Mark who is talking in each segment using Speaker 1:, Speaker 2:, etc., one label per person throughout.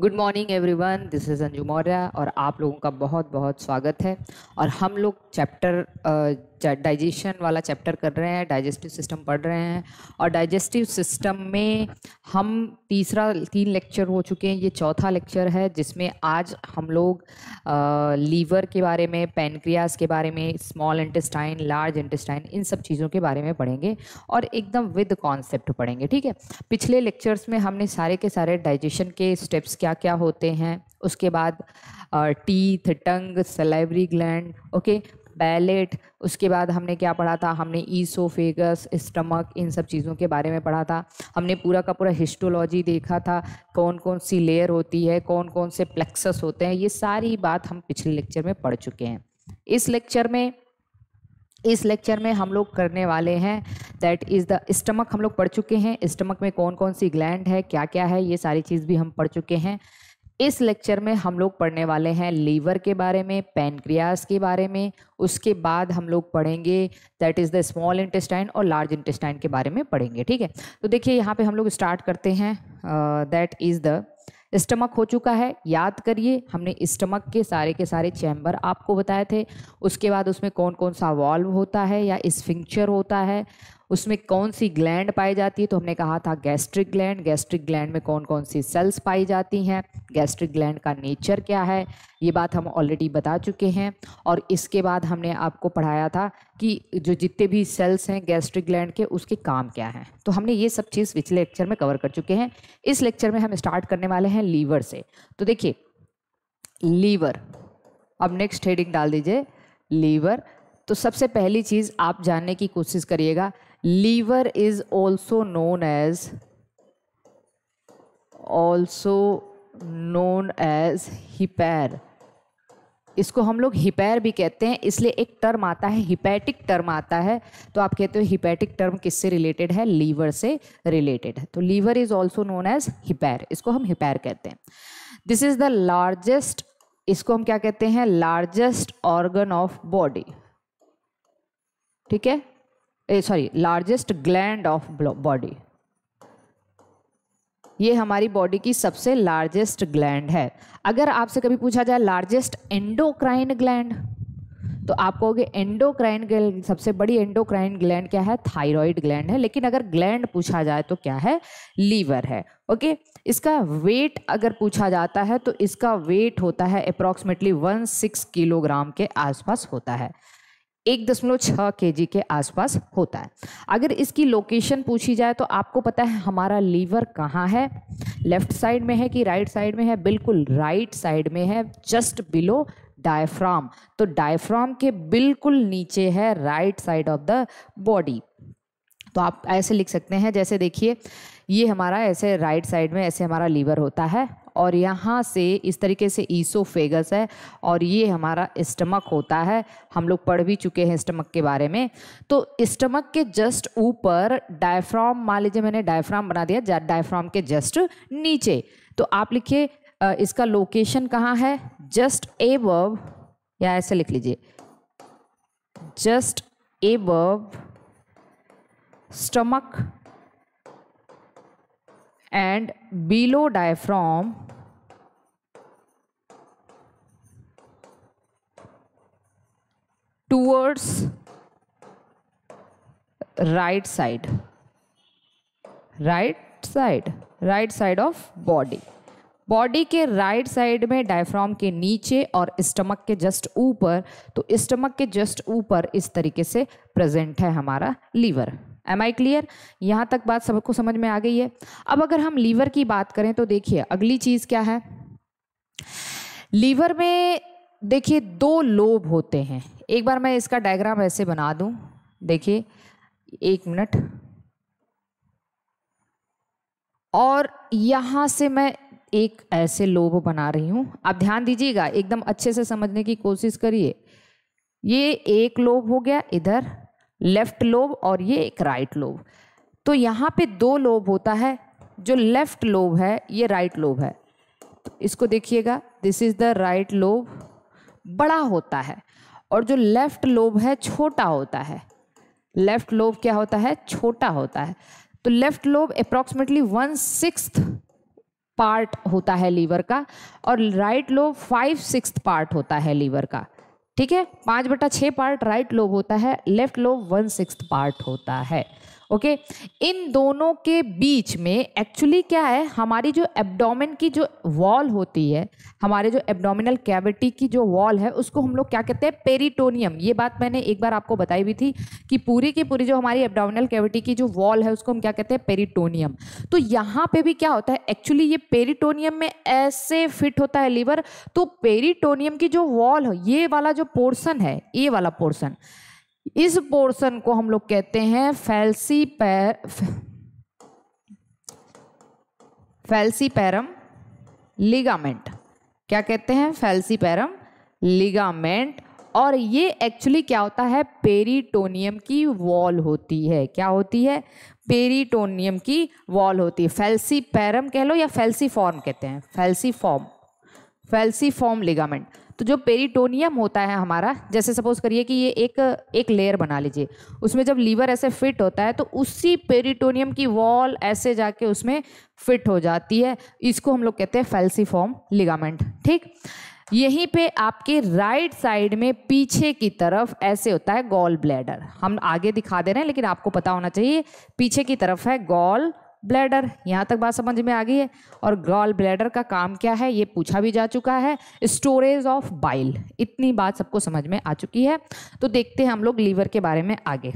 Speaker 1: Good morning everyone this is Anju Maurya और आप लोगों का बहुत बहुत स्वागत है और हम लोग चैप्टर डाइजेशन वाला चैप्टर कर रहे हैं डाइजेस्टिव सिस्टम पढ़ रहे हैं और डाइजेस्टिव सिस्टम में हम तीसरा तीन लेक्चर हो चुके हैं ये चौथा लेक्चर है जिसमें आज हम लोग लीवर के बारे में पेनक्रियाज के बारे में स्मॉल इंटेस्टाइन लार्ज इंटेस्टाइन इन सब चीज़ों के बारे में पढ़ेंगे और एकदम विद कॉन्सेप्ट पढ़ेंगे ठीक है पिछले लेक्चर्स में हमने सारे के सारे डाइजेशन के स्टेप्स क्या क्या होते हैं उसके बाद teeth tongue salivary gland okay palate उसके बाद हमने क्या पढ़ा था हमने ईसोफेगस स्टमक इन सब चीज़ों के बारे में पढ़ा था हमने पूरा का पूरा हिस्टोलॉजी देखा था कौन कौन सी लेयर होती है कौन कौन से प्लेक्सस होते हैं ये सारी बात हम पिछले लेक्चर में पढ़ चुके हैं इस लेक्चर में इस लेक्चर में हम लोग करने वाले हैं दैट इज़ द स्टमक हम लोग पढ़ चुके हैं स्टमक में कौन कौन सी ग्लैंड है क्या क्या है ये सारी चीज़ भी हम पढ़ चुके हैं इस लेक्चर में हम लोग पढ़ने वाले हैं लीवर के बारे में पेनक्रियास के बारे में उसके बाद हम लोग पढ़ेंगे that is the small intestine और लार्ज इंटेस्टाइन के बारे में पढ़ेंगे ठीक है तो देखिए यहाँ पे हम लोग स्टार्ट करते हैं दैट इज़ द स्टमक हो चुका है याद करिए हमने स्टमक के सारे के सारे चैम्बर आपको बताए थे उसके बाद उसमें कौन कौन सा वॉल्व होता है या स्फिंक्चर होता है उसमें कौन सी ग्लैंड पाई जाती है तो हमने कहा था गैस्ट्रिक ग्लैंड गैस्ट्रिक ग्लैंड में कौन कौन सी सेल्स पाई जाती हैं गैस्ट्रिक ग्लैंड का नेचर क्या है ये बात हम ऑलरेडी बता चुके हैं और इसके बाद हमने आपको पढ़ाया था कि जो जितने भी सेल्स हैं गैस्ट्रिक ग्लैंड के उसके काम क्या हैं तो हमने ये सब चीज़ पिछले लेक्चर में कवर कर चुके हैं इस लेक्चर में हम स्टार्ट करने वाले हैं लीवर से तो देखिए लीवर अब नेक्स्ट हेडिंग डाल दीजिए लीवर तो सबसे पहली चीज़ आप जानने की कोशिश करिएगा liver is also known as also known as hepar इसको हम लोग हिपैर भी कहते हैं इसलिए एक टर्म आता है हिपैटिक टर्म आता है तो आप कहते हो हिपैटिक टर्म किससे रिलेटेड है लीवर से रिलेटेड है तो liver is also known as hepar इसको हम हिपैर कहते हैं दिस इज द लार्जेस्ट इसको हम क्या कहते हैं लार्जेस्ट ऑर्गन ऑफ बॉडी ठीक है sorry largest gland of body ये हमारी बॉडी की सबसे लार्जेस्ट ग्लैंड है अगर आपसे कभी पूछा जाए लार्जेस्ट एंडोक्राइन ग्लैंड तो आप कहोगे एंडोक्राइन ग्लैंड सबसे बड़ी एंडोक्राइन ग्लैंड क्या है थायराइड ग्लैंड है लेकिन अगर ग्लैंड पूछा जाए तो क्या है लीवर है ओके इसका वेट अगर पूछा जाता है तो इसका वेट होता है अप्रॉक्सीमेटली वन सिक्स किलोग्राम के आसपास होता है एक दशमलव छः के जी के आसपास होता है अगर इसकी लोकेशन पूछी जाए तो आपको पता है हमारा लीवर कहाँ है लेफ्ट साइड में है कि राइट साइड में है बिल्कुल राइट साइड में है जस्ट बिलो डायफ्राम तो डायफ्राम के बिल्कुल नीचे है right side of the body तो आप ऐसे लिख सकते हैं जैसे देखिए ये हमारा ऐसे राइट साइड में ऐसे हमारा लीवर होता है और यहाँ से इस तरीके से ईसोफेगस है और ये हमारा स्टमक होता है हम लोग पढ़ भी चुके हैं स्टमक के बारे में तो स्टमक के जस्ट ऊपर डायफ्राम मान लीजिए मैंने डायफ्राम बना दिया डायफ्राम के जस्ट नीचे तो आप लिखिए इसका लोकेशन कहाँ है जस्ट एबव या ऐसे लिख लीजिए just above stomach and below diaphragm towards right side right side right side of body body के राइट साइड में डायफ्राम के नीचे और स्टमक के जस्ट ऊपर तो स्टमक के जस्ट ऊपर इस तरीके से प्रेजेंट है हमारा लीवर एम आई क्लियर यहाँ तक बात सबको समझ में आ गई है अब अगर हम लीवर की बात करें तो देखिए अगली चीज़ क्या है लीवर में देखिए दो लोब होते हैं एक बार मैं इसका डायग्राम ऐसे बना दूं देखिए एक मिनट और यहां से मैं एक ऐसे लोब बना रही हूं आप ध्यान दीजिएगा एकदम अच्छे से समझने की कोशिश करिए ये एक लोब हो गया इधर लेफ्ट लोब और ये एक राइट लोब तो यहाँ पे दो लोब होता है जो लेफ्ट लोब है ये राइट लोब है तो इसको देखिएगा this is the right lobe बड़ा होता है और जो लेफ्ट लोब है छोटा होता है लेफ्ट लोब क्या होता है छोटा होता है तो left lobe approximately one six part होता है लीवर का और right lobe five six part होता है लीवर का ठीक है पाँच बटा छः पार्ट राइट लोब होता है left lobe one six part होता है ओके इन दोनों के बीच में एक्चुअली क्या है हमारी जो एब्डोमेन की जो वॉल होती है हमारे जो एब्डोमिनल कैविटी की जो वॉल है उसको हम लोग क्या कहते हैं पेरिटोनियम ये बात मैंने एक बार आपको बताई भी थी कि पूरी की पूरी जो हमारी एब्डोमिनल कैविटी की जो वॉल है उसको हम क्या कहते हैं पेरिटोनियम तो यहाँ पे भी क्या होता है एक्चुअली ये पेरिटोनियम में ऐसे फिट होता है लीवर तो पेरिटोनियम की जो वॉल है ये वाला जो पोर्सन है ये वाला पोर्सन इस पोर्शन को हम लोग कहते हैं फैल्सी पैर फैल्सी पैरम लिगामेंट क्या कहते हैं फैल्सी पैरम लिगामेंट और ये एक्चुअली क्या होता है पेरीटोनियम की वॉल होती है क्या होती है पेरीटोनियम की वॉल होती है फैल्सी पैरम कह लो या फैल्सी फॉर्म कहते हैं falciform falciform ligament तो जो पेरिटोनियम होता है हमारा जैसे सपोज करिए कि ये एक एक लेयर बना लीजिए उसमें जब लीवर ऐसे फिट होता है तो उसी पेरिटोनियम की वॉल ऐसे जाके उसमें फिट हो जाती है इसको हम लोग कहते हैं फैल्सीफॉर्म लिगामेंट ठीक यहीं पे आपके राइट साइड में पीछे की तरफ ऐसे होता है गॉल ब्लैडर हम आगे दिखा दे रहे हैं लेकिन आपको पता होना चाहिए पीछे की तरफ है गॉल ब्लैडर यहाँ तक बात समझ में आ गई है और गॉल ब्लैडर का काम क्या है ये पूछा भी जा चुका है स्टोरेज ऑफ बाइल इतनी बात सबको समझ में आ चुकी है तो देखते हैं हम लोग लीवर के बारे में आगे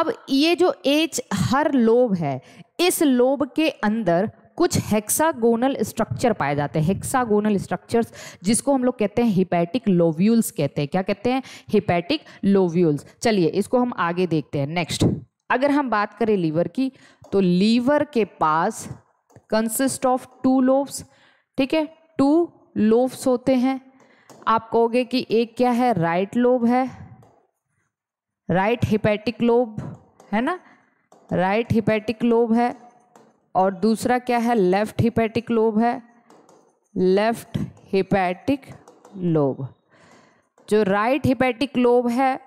Speaker 1: अब ये जो एच हर लोब है इस लोब के अंदर कुछ हेक्सागोनल स्ट्रक्चर पाए जाते हैं हेक्सागोनल स्ट्रक्चर्स जिसको हम लोग कहते हैं हिपैटिक लोव्यूल्स कहते हैं क्या कहते हैं हिपैटिक लोव्यूल्स चलिए इसको हम आगे देखते हैं नेक्स्ट अगर हम बात करें लीवर की तो लीवर के पास कंसिस्ट ऑफ टू लोब्स ठीक है टू लोब्स होते हैं आप कहोगे कि एक क्या है राइट लोब है राइट हिपैटिक लोब है ना राइट हिपैटिक लोब है और दूसरा क्या है लेफ्ट हिपैटिक लोब है लेफ्ट हिपैटिक लोब जो राइट हिपैटिक लोब है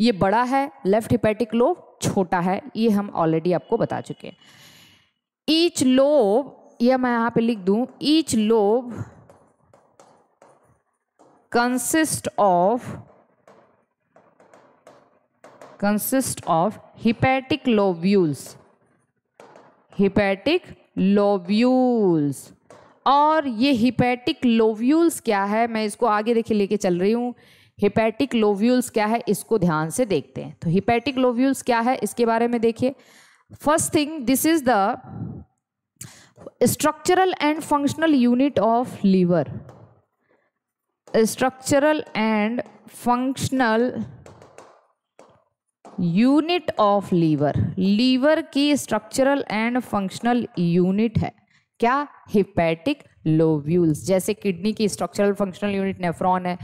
Speaker 1: ये बड़ा है लेफ्ट हिपैटिक लोब छोटा है ये हम ऑलरेडी आपको बता चुके हैं ईच लोब यह मैं यहां पे लिख दूं each lobe consist of consist of hepatic lobules hepatic lobules और ये हिपैटिक लोब्यूल्स क्या है मैं इसको आगे देखिए लेके चल रही हूं हिपैटिक लोव्यूल्स क्या है इसको ध्यान से देखते हैं तो हिपैटिक लोव्यूल्स क्या है इसके बारे में देखिए first thing this is the structural and functional unit of liver structural and functional unit of liver liver की स्ट्रक्चरल एंड फंक्शनल यूनिट है क्या हिपैटिक लोव्यूल्स जैसे किडनी की स्ट्रक्चरल फंक्शनल यूनिट नेफ्रॉन है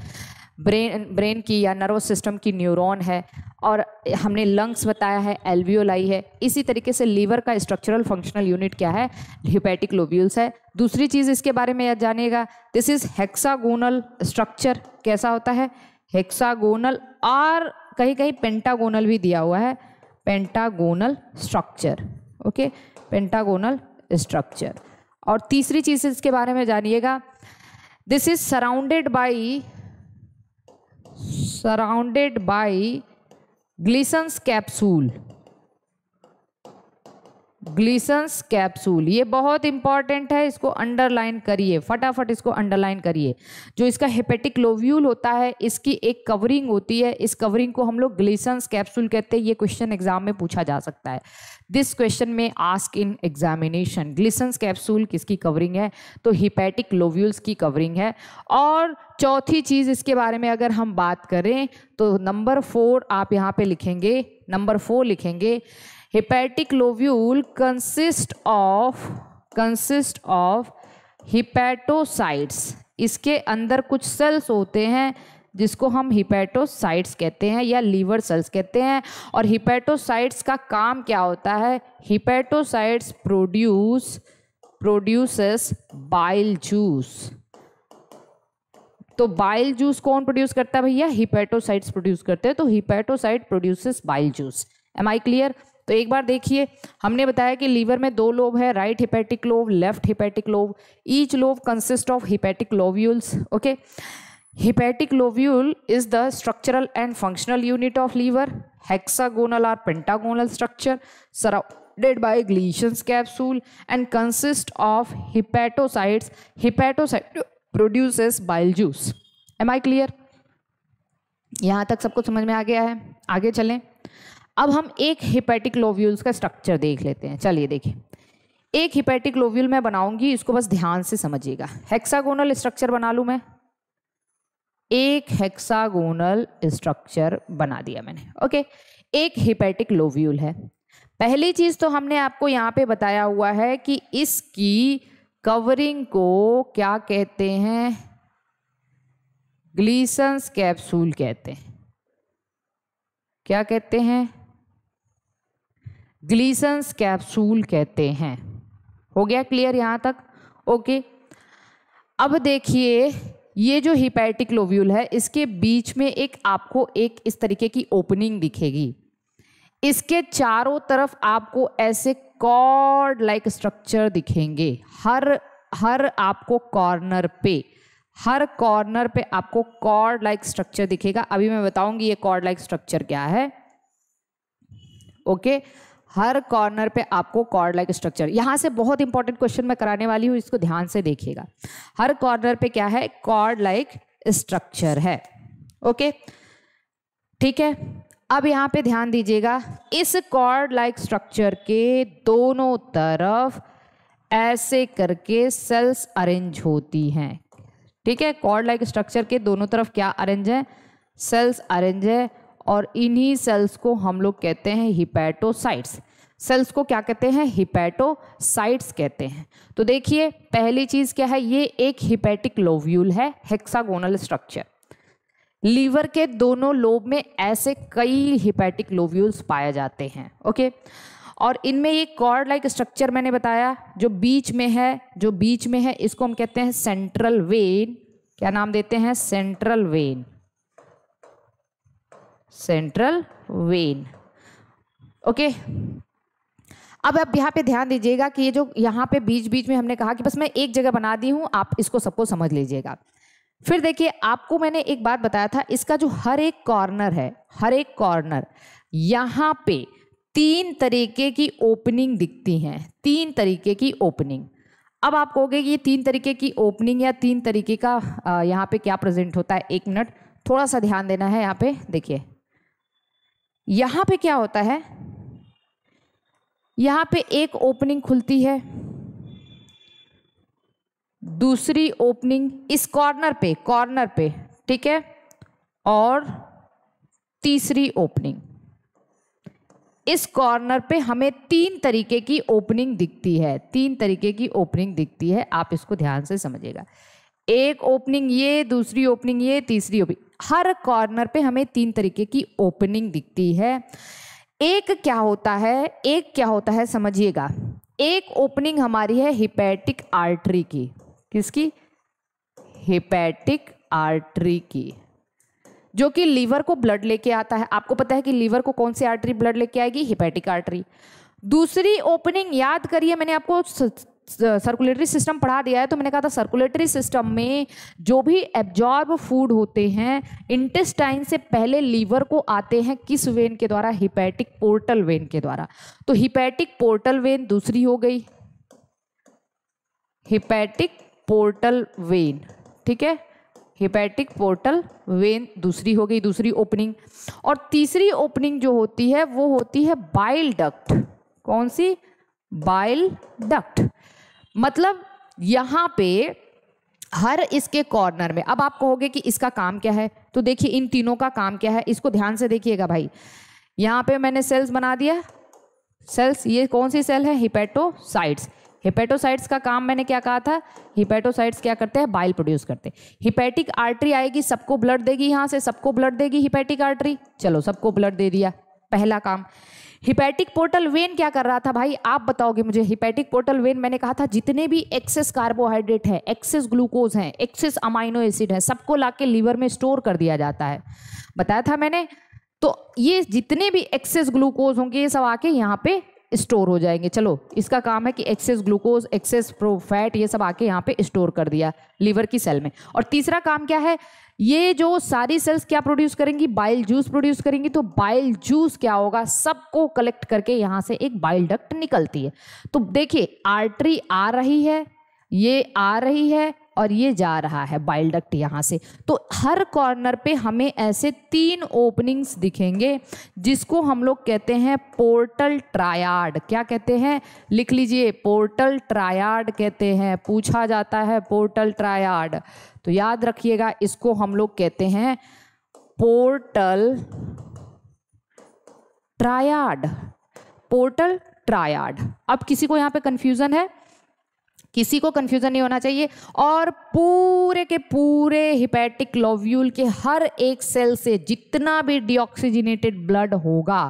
Speaker 1: ब्रेन ब्रेन की या nervous system की neuron है और हमने लंग्स बताया है एल्वियोलाई है इसी तरीके से लीवर का स्ट्रक्चरल फंक्शनल यूनिट क्या है हिपैटिक लोब्यूल्स है दूसरी चीज़ इसके बारे में याद जानिएगा दिस इज हेक्सागोनल स्ट्रक्चर कैसा होता है हेक्सागोनल और कहीं कहीं पेंटागोनल भी दिया हुआ है pentagonal structure okay pentagonal structure और तीसरी चीज़ इसके बारे में जानिएगा this is surrounded by surrounded by Gleason's capsule. Glisson's capsule ये बहुत इंपॉर्टेंट है इसको अंडरलाइन करिए फटाफट इसको अंडरलाइन करिए जो इसका हेपेटिक लोव्यूल होता है इसकी एक कवरिंग होती है इस कवरिंग को हम लोग ग्लिसंस कैप्सूल कहते हैं ये क्वेश्चन एग्जाम में पूछा जा सकता है दिस क्वेश्चन में ask in examination Glisson's capsule किसकी कवरिंग है तो हिपेटिक लोव्यूल्स की कवरिंग है और चौथी चीज़ इसके बारे में अगर हम बात करें तो नंबर फोर आप यहाँ पे लिखेंगे नंबर फोर लिखेंगे हिपैटिक लोव्यूल consist of consist of hepatocytes इसके अंदर कुछ सेल्स होते हैं जिसको हम हिपैटोसाइट्स कहते हैं या लीवर सेल्स कहते हैं और हिपैटोसाइट्स का काम क्या होता है hepatocytes produce produces bile juice तो बाइल जूस कौन प्रोड्यूस करता है भैया हिपैटोसाइट्स प्रोड्यूस करते हैं तो hepatocyte produces bile juice am I clear तो एक बार देखिए हमने बताया कि लीवर में दो लोब है right hepatic lobe left hepatic lobe each lobe consist of hepatic lobules okay hepatic लोव्यूल is the structural and functional unit of liver hexagonal or pentagonal structure surrounded by Glisson's capsule and consist of hepatocytes hepatocyte produce bile juice am I clear यहाँ तक सब कुछ समझ में आ गया है आगे चलें अब हम एक हिपैटिक लोव्यूल्स का स्ट्रक्चर देख लेते हैं चलिए देखिए एक हिपैटिक लोव्यूल मैं बनाऊंगी इसको बस ध्यान से समझिएगा हेक्सागोनल स्ट्रक्चर बना लूँ मैं एक हेक्सागोनल स्ट्रक्चर बना दिया मैंने ओके एक हिपैटिक लोव्यूल है पहली चीज़ तो हमने आपको यहाँ पे बताया हुआ है कि इसकी कवरिंग को क्या कहते हैं ग्लीसन्स कैप्सूल कहते हैं क्या कहते हैं ग्लीसन्स कैप्सूल कहते हैं हो गया क्लियर यहाँ तक ओके अब देखिए ये जो हिपैटिक लोव्यूल है इसके बीच में एक आपको एक इस तरीके की ओपनिंग दिखेगी इसके चारों तरफ आपको ऐसे कॉर्ड लाइक स्ट्रक्चर दिखेंगे हर हर आपको कॉर्नर पे हर कॉर्नर पे आपको कॉर्ड लाइक स्ट्रक्चर दिखेगा अभी मैं बताऊंगी ये कॉर्ड लाइक स्ट्रक्चर क्या है ओके okay? हर कॉर्नर पे आपको कॉर्ड लाइक स्ट्रक्चर यहाँ से बहुत इंपॉर्टेंट क्वेश्चन मैं कराने वाली हूँ इसको ध्यान से देखिएगा हर कॉर्नर पे क्या है कॉर्ड लाइक स्ट्रक्चर है ओके ठीक है अब यहाँ पे ध्यान दीजिएगा इस कॉर्ड लाइक स्ट्रक्चर के दोनों तरफ ऐसे करके सेल्स अरेंज होती हैं ठीक है कॉर्ड लाइक स्ट्रक्चर के दोनों तरफ क्या अरेंज है सेल्स अरेंज है और इन्हीं सेल्स को हम लोग कहते हैं हिपैटोसाइट्स सेल्स को क्या कहते हैं हिपैटोसाइट्स कहते हैं तो देखिए पहली चीज़ क्या है ये एक हिपैटिक लोव्यूल है हेक्सागोनल स्ट्रक्चर लीवर के दोनों लोब में ऐसे कई हिपैटिक लोव्यूल्स पाए जाते हैं ओके और इनमें ये कॉर्ड लाइक स्ट्रक्चर मैंने बताया जो बीच में है जो बीच में है इसको हम कहते हैं सेंट्रल वेन क्या नाम देते हैं central vein central vein okay अब आप यहाँ पे ध्यान दीजिएगा कि ये जो यहाँ पे बीच बीच में हमने कहा कि बस मैं एक जगह बना दी हूँ आप इसको सबको समझ लीजिएगा फिर देखिए आपको मैंने एक बात बताया था इसका जो हर एक कॉर्नर है हर एक कॉर्नर यहाँ पे तीन तरीके की ओपनिंग दिखती हैं तीन तरीके की ओपनिंग अब आप कहोगे कि ये तीन तरीके की ओपनिंग या तीन तरीके का यहाँ पे क्या प्रेजेंट होता है एक मिनट थोड़ा सा ध्यान देना है यहाँ पे देखिए यहां पे क्या होता है यहां पे एक ओपनिंग खुलती है दूसरी ओपनिंग इस कॉर्नर पे कॉर्नर पे ठीक है और तीसरी ओपनिंग इस कॉर्नर पे हमें तीन तरीके की ओपनिंग दिखती है तीन तरीके की ओपनिंग दिखती है आप इसको ध्यान से समझिएगा एक ओपनिंग ये दूसरी ओपनिंग ये तीसरी ओपनिंग हर कॉर्नर पे हमें तीन तरीके की ओपनिंग दिखती है एक क्या होता है एक क्या होता है समझिएगा एक ओपनिंग हमारी है हिपैटिक आर्टरी की किसकी हिपैटिक आर्टरी की जो कि लीवर को ब्लड लेके आता है आपको पता है कि लीवर को कौन सी आर्टरी ब्लड लेके आएगी हिपैटिक आर्टरी दूसरी ओपनिंग याद करिए मैंने आपको सर्कुलेटरी सिस्टम पढ़ा दिया है तो मैंने कहा था सर्कुलेटरी सिस्टम में जो भी एब्जॉर्ब फूड होते हैं इंटेस्टाइन से पहले लीवर को आते हैं किस वेन के द्वारा हिपैटिक पोर्टल वेन के द्वारा तो हिपैटिक पोर्टल वेन दूसरी हो गई हिपैटिक पोर्टल वेन ठीक है हिपैटिक पोर्टल वेन दूसरी हो गई दूसरी ओपनिंग और तीसरी ओपनिंग जो होती है वो होती है बाइल डक्ट कौन सी बाइल डक्ट मतलब यहाँ पे हर इसके कॉर्नर में अब आप कहोगे कि इसका काम क्या है तो देखिए इन तीनों का काम क्या है इसको ध्यान से देखिएगा भाई यहाँ पे मैंने सेल्स बना दिया सेल्स ये कौन सी सेल है हिपेटोसाइट्स हिपेटोसाइट्स का काम मैंने क्या कहा था हिपेटोसाइट्स क्या करते हैं बाइल प्रोड्यूस करते हैं हिपेटिक आर्टरी आएगी सबको ब्लड देगी यहाँ से सबको ब्लड देगी हिपेटिक आर्टरी चलो सबको ब्लड दे दिया पहला काम हिपैटिक पोर्टल वेन क्या कर रहा था भाई आप बताओगे मुझे हिपैटिक पोर्टल वेन मैंने कहा था जितने भी एक्सेस कार्बोहाइड्रेट है एक्सेस ग्लूकोज है एक्सेस अमाइनो एसिड है सबको ला के लीवर में स्टोर कर दिया जाता है बताया था मैंने तो ये जितने भी एक्सेस ग्लूकोज होंगे ये सब आके यहाँ पे स्टोर हो जाएंगे चलो इसका काम है कि एक्सेस ग्लूकोज एक्सेस प्रोफैट ये सब आके यहाँ पे स्टोर कर दिया लीवर की सेल में और तीसरा काम क्या है ये जो सारी सेल्स क्या प्रोड्यूस करेंगी बाइल जूस प्रोड्यूस करेंगी तो बाइल जूस क्या होगा सबको कलेक्ट करके यहाँ से एक बाइल डक्ट निकलती है तो देखिए आर्टरी आ रही है ये आ रही है और ये जा रहा है बाइल डक्ट यहाँ से तो हर कॉर्नर पे हमें ऐसे तीन ओपनिंग्स दिखेंगे जिसको हम लोग कहते हैं पोर्टल ट्रायाड क्या कहते हैं लिख लीजिए पोर्टल ट्रायाड कहते हैं पूछा जाता है पोर्टल ट्रायाड तो याद रखिएगा इसको हम लोग कहते हैं पोर्टल ट्रायाड पोर्टल ट्रायाड अब किसी को यहाँ पे कंफ्यूजन है किसी को कन्फ्यूज़न नहीं होना चाहिए और पूरे के पूरे हिपैटिक लोव्यूल के हर एक सेल से जितना भी डिऑक्सीजिनेटेड ब्लड होगा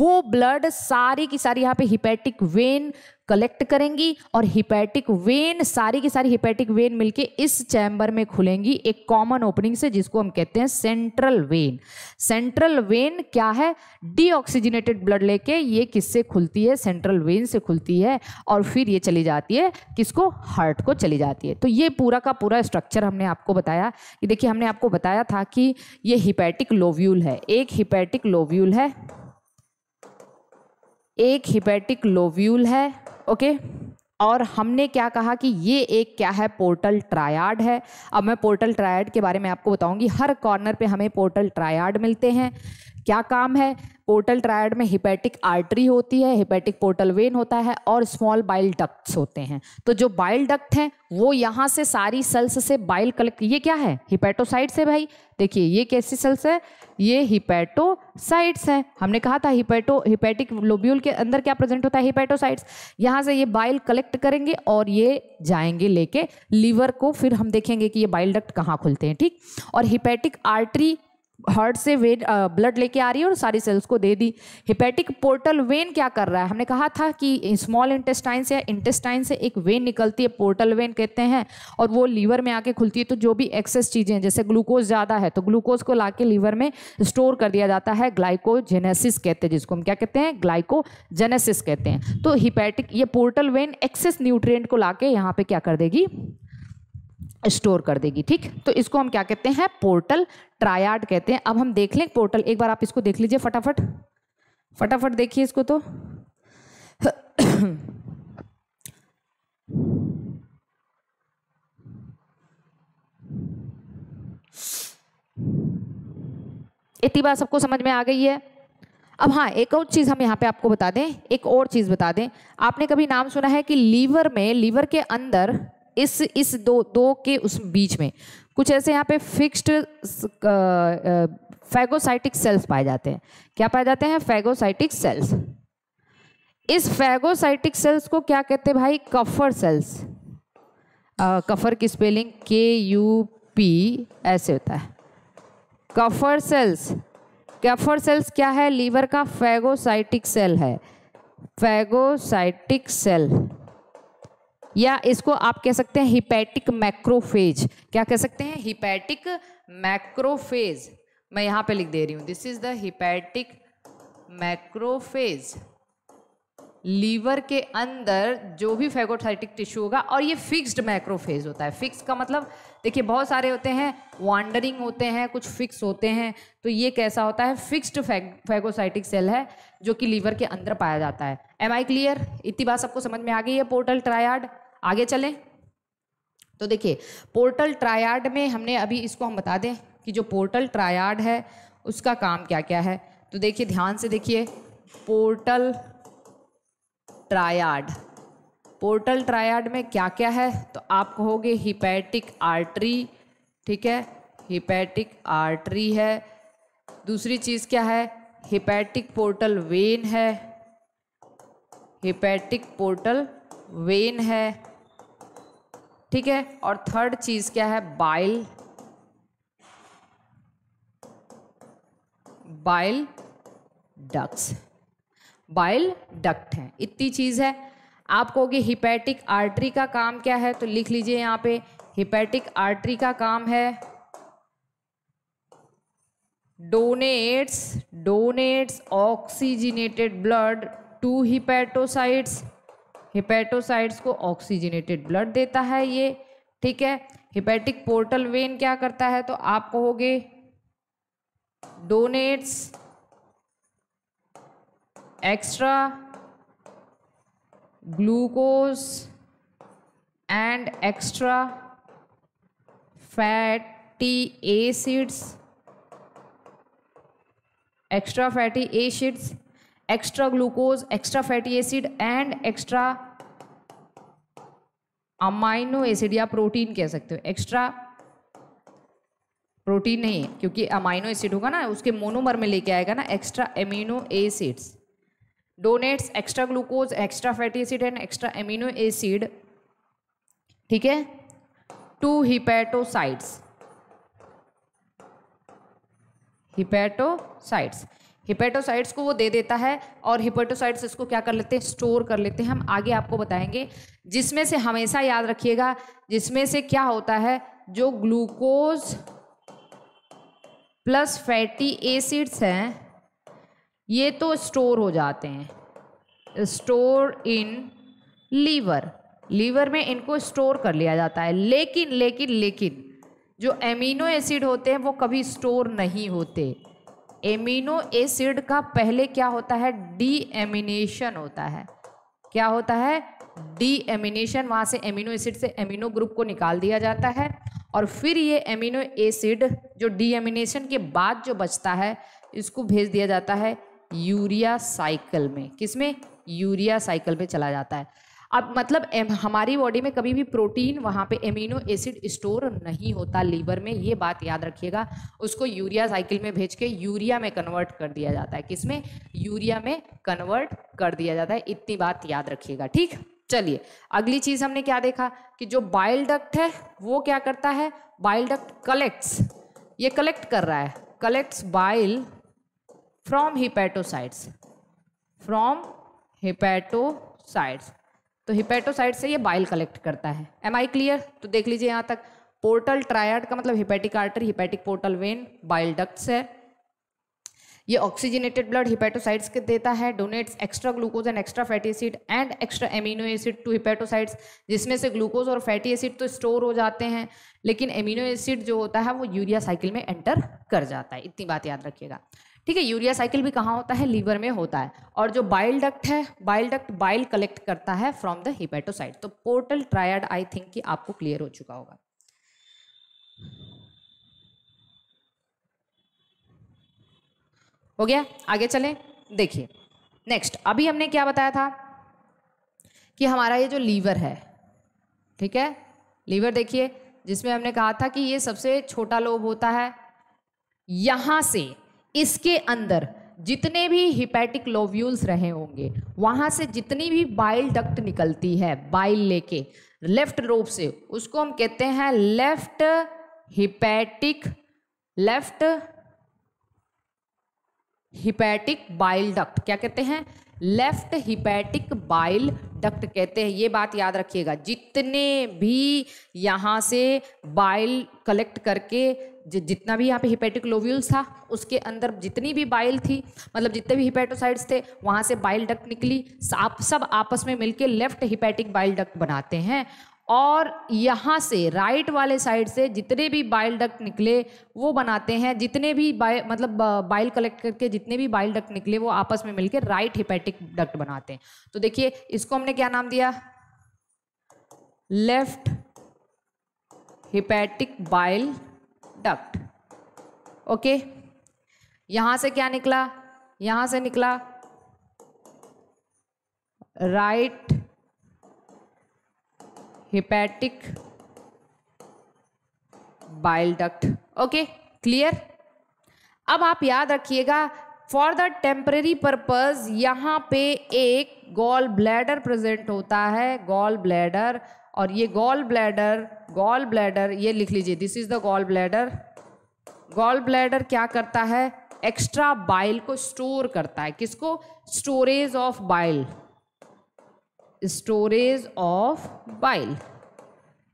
Speaker 1: वो ब्लड सारी की सारी यहाँ पे हिपैटिक वेन कलेक्ट करेंगी और हिपैटिक वेन सारी की सारी हिपैटिक वेन मिलके इस चैम्बर में खुलेंगी एक कॉमन ओपनिंग से जिसको हम कहते हैं सेंट्रल वेन सेंट्रल वेन क्या है डीऑक्सीजनेटेड ब्लड लेके ये किससे खुलती है सेंट्रल वेन से खुलती है और फिर ये चली जाती है किसको हार्ट को चली जाती है तो ये पूरा का पूरा स्ट्रक्चर हमने आपको बताया कि देखिए हमने आपको बताया था कि ये हिपैटिक लोव्यूल है एक हिपैटिक लोव्यूल है एक हिपैटिक लोव्यूल है ओके और हमने क्या कहा कि ये एक क्या है पोर्टल ट्रायाड है अब मैं पोर्टल ट्रायाड के बारे में आपको बताऊंगी हर कॉर्नर पे हमें पोर्टल ट्रायाड मिलते हैं क्या काम है पोर्टल ट्रायड में हिपैटिक आर्टरी होती है हिपैटिक पोर्टल वेन होता है और स्मॉल बाइल डक्ट्स होते हैं तो जो बाइल डक्ट हैं वो यहाँ से सारी सेल्स से बाइल कलेक्ट ये क्या है हिपैटोसाइड से भाई देखिए ये कैसी सेल्स है ये हिपैटोसाइट्स हैं हमने कहा था हिपैटो हिपैटिक लोब्यूल के अंदर क्या प्रेजेंट होता है हिपैटोसाइट्स यहाँ से ये बाइल कलेक्ट करेंगे और ये जाएंगे लेके लीवर को फिर हम देखेंगे कि ये बाइल डक्ट कहाँ खुलते हैं ठीक और हिपैटिक आर्टरी हार्ट से वेन ब्लड लेके आ रही है और सारी सेल्स को दे दी हिपैटिक पोर्टल वेन क्या कर रहा है हमने कहा था कि स्मॉल इंटेस्टाइन से इंटेस्टाइन से एक वेन निकलती है पोर्टल वेन कहते हैं और वो लीवर में आके खुलती है तो जो भी एक्सेस चीज़ें जैसे ग्लूकोज ज़्यादा है तो ग्लूकोज को ला लीवर में स्टोर कर दिया जाता है ग्लाइकोजेनेसिस कहते हैं जिसको हम क्या कहते हैं ग्लाइकोजेनेसिस कहते हैं तो हिपैटिक ये पोर्टल वेन एक्सेस न्यूट्रिएंट को ला के यहाँ पर क्या कर देगी स्टोर कर देगी ठीक तो इसको हम क्या कहते हैं पोर्टल ट्रायार्ड कहते हैं अब हम देख लें पोर्टल एक बार आप इसको देख लीजिए फटाफट फटाफट देखिए इसको तो इतनी बात सबको समझ में आ गई है अब हाँ एक और चीज़ हम यहाँ पे आपको बता दें एक और चीज़ बता दें आपने कभी नाम सुना है कि लीवर में लीवर के अंदर इस इस दो दो के उस बीच में कुछ ऐसे यहाँ पे फिक्स्ड फैगोसाइटिक सेल्स पाए जाते हैं क्या पाए जाते हैं फैगोसाइटिक सेल्स इस फैगोसाइटिक सेल्स को क्या कहते हैं भाई कफर सेल्स कफर की स्पेलिंग के यू पी ऐसे होता है कफर सेल्स कफर सेल्स क्या है लीवर का फैगोसाइटिक सेल है फैगोसाइटिक सेल या इसको आप कह सकते हैं हिपैटिक मैक्रोफेज क्या कह सकते हैं हिपैटिक मैक्रोफेज मैं यहाँ पे लिख दे रही हूं this is the hepatic macrophage liver के अंदर जो भी फेगोसाइटिक टिश्यू होगा और ये फिक्स्ड मैक्रोफेज होता है फिक्स का मतलब देखिए बहुत सारे होते हैं वांडरिंग होते हैं कुछ फिक्स होते हैं तो ये कैसा होता है फिक्स्ड फेगोसाइटिक सेल है जो कि लीवर के अंदर पाया जाता है एम आई क्लियर इतनी बात सबको समझ में आ गई है पोर्टल ट्रायाड आगे चलें तो देखिए पोर्टल ट्रायाड में हमने अभी इसको हम बता दें कि जो पोर्टल ट्रायाड है उसका काम क्या क्या है तो देखिए ध्यान से देखिए पोर्टल ट्रायाड पोर्टल ट्रायाड में क्या क्या है तो आप कहोगे हिपैटिक आर्टरी ठीक है हिपैटिक आर्टरी है दूसरी चीज़ क्या है हिपैटिक पोर्टल वेन है हिपैटिक पोर्टल वेन है ठीक है और थर्ड चीज क्या है bile bile ducts bile duct है इतनी चीज है आप कहोगे हिपैटिक आर्टरी का काम क्या है तो लिख लीजिए यहां पे हिपैटिक आर्टरी का काम है donates donates oxygenated blood to hepatocytes hepatocytes को ऑक्सीजनेटेड ब्लड देता है ये ठीक है हिपेटिक पोर्टल वेन क्या करता है तो आप कहोगे donates extra glucose and extra fatty acids extra fatty acids extra glucose extra fatty acid and extra amino acid या प्रोटीन कह सकते हो एक्स्ट्रा प्रोटीन नहीं क्योंकि अमाइनो एसिड होगा ना उसके मोनोमर में लेके आएगा ना extra amino acids donates extra glucose extra fatty acid and extra amino acid ठीक है टू हिपैटोसाइड्स हिपैटोसाइड्स हिपेटोसाइट्स को वो दे देता है और हिपेटोसाइट्स इसको क्या कर लेते हैं स्टोर कर लेते हैं हम आगे आपको बताएंगे जिसमें से हमेशा याद रखिएगा जिसमें से क्या होता है जो ग्लूकोज प्लस फैटी एसिड्स हैं ये तो स्टोर हो जाते हैं स्टोर इन लीवर लीवर में इनको स्टोर कर लिया जाता है लेकिन लेकिन लेकिन जो एमिनो एसिड होते हैं वो कभी स्टोर नहीं होते एमिनो एसिड का पहले क्या होता है डी होता है क्या होता है डी एमिनेशन वहाँ से एमिनो एसिड से एमिनो ग्रुप को निकाल दिया जाता है और फिर ये एमिनो एसिड जो डी के बाद जो बचता है इसको भेज दिया जाता है यूरिया साइकिल में किसमें यूरिया साइकिल में चला जाता है अब मतलब हमारी बॉडी में कभी भी प्रोटीन वहाँ पे एमिनो एसिड स्टोर नहीं होता लीवर में ये बात याद रखिएगा उसको यूरिया साइकिल में भेज के यूरिया में कन्वर्ट कर दिया जाता है किसमें यूरिया में कन्वर्ट कर दिया जाता है इतनी बात याद रखिएगा ठीक चलिए अगली चीज हमने क्या देखा कि जो बाइल डक्ट है वो क्या करता है बाइल डक्ट कलेक्ट्स ये कलेक्ट कर रहा है collects bile from hepatocytes from hepatocytes तो हिपेटोसाइट से ये बाइल कलेक्ट करता है एम आई क्लियर तो देख लीजिए यहाँ तक पोर्टल ट्रायड का मतलब hepatic artery hepatic portal vein bile ducts है ये ऑक्सीजनेटेड ब्लड हिपेटोसाइट्स के देता है donates extra glucose and extra fatty acid and extra amino acid to hepatocytes जिसमें से ग्लूकोज और फैटी एसिड तो स्टोर हो जाते हैं लेकिन एमिनो एसिड जो होता है वो यूरिया साइकिल में एंटर कर जाता है इतनी बात याद रखिएगा ठीक है यूरिया साइकिल भी कहाँ होता है लीवर में होता है और जो बाइल डक्ट है बाइल डक्ट बाइल कलेक्ट करता है फ्रॉम द हिपेटोसाइट तो पोर्टल ट्रायड आई थिंक कि आपको क्लियर हो चुका होगा हो गया आगे चले देखिए नेक्स्ट अभी हमने क्या बताया था कि हमारा ये जो लीवर है ठीक है लीवर देखिए जिसमें हमने कहा था कि ये सबसे छोटा लोब होता है यहां से इसके अंदर जितने भी हिपैटिक लोव्यूल्स रहे होंगे वहाँ से जितनी भी बाइल डक्ट निकलती है बाइल लेके लेफ्ट रोप से उसको हम कहते हैं left hepatic left hepatic bile duct क्या कहते हैं लेफ्ट हिपैटिक बाइल डक्ट कहते हैं ये बात याद रखिएगा जितने भी यहाँ से बाइल कलेक्ट करके जितना भी यहाँ पे हिपेटिक लोव्यूल्स था उसके अंदर जितनी भी बाइल थी मतलब जितने भी हिपेटोसाइड्स थे वहाँ से बाइल डक निकली आप सब आपस में मिलके लेफ्ट हिपेटिक बाइल डक बनाते हैं और यहाँ से राइट वाले साइड से जितने भी बाइल डक निकले वो बनाते हैं जितने भी बाय मतलब बाइल कलेक्ट करके जितने भी बाइल डक्ट निकले वो आपस में मिलकर राइट हिपैटिक डक्ट बनाते हैं तो देखिए इसको हमने क्या नाम दिया left hepatic bile duct okay यहां से क्या निकला यहां से निकला right hepatic bile duct okay clear अब आप याद रखिएगा फॉर द टेम्प्रेरी पर्पज यहां पे एक गॉल ब्लैडर प्रेजेंट होता है गॉल ब्लैडर और ये गॉल ब्लैडर गॉल ब्लैडर ये लिख लीजिए this is the gall bladder gall bladder क्या करता है एक्स्ट्रा बाइल को स्टोर करता है किसको storage of bile storage of bile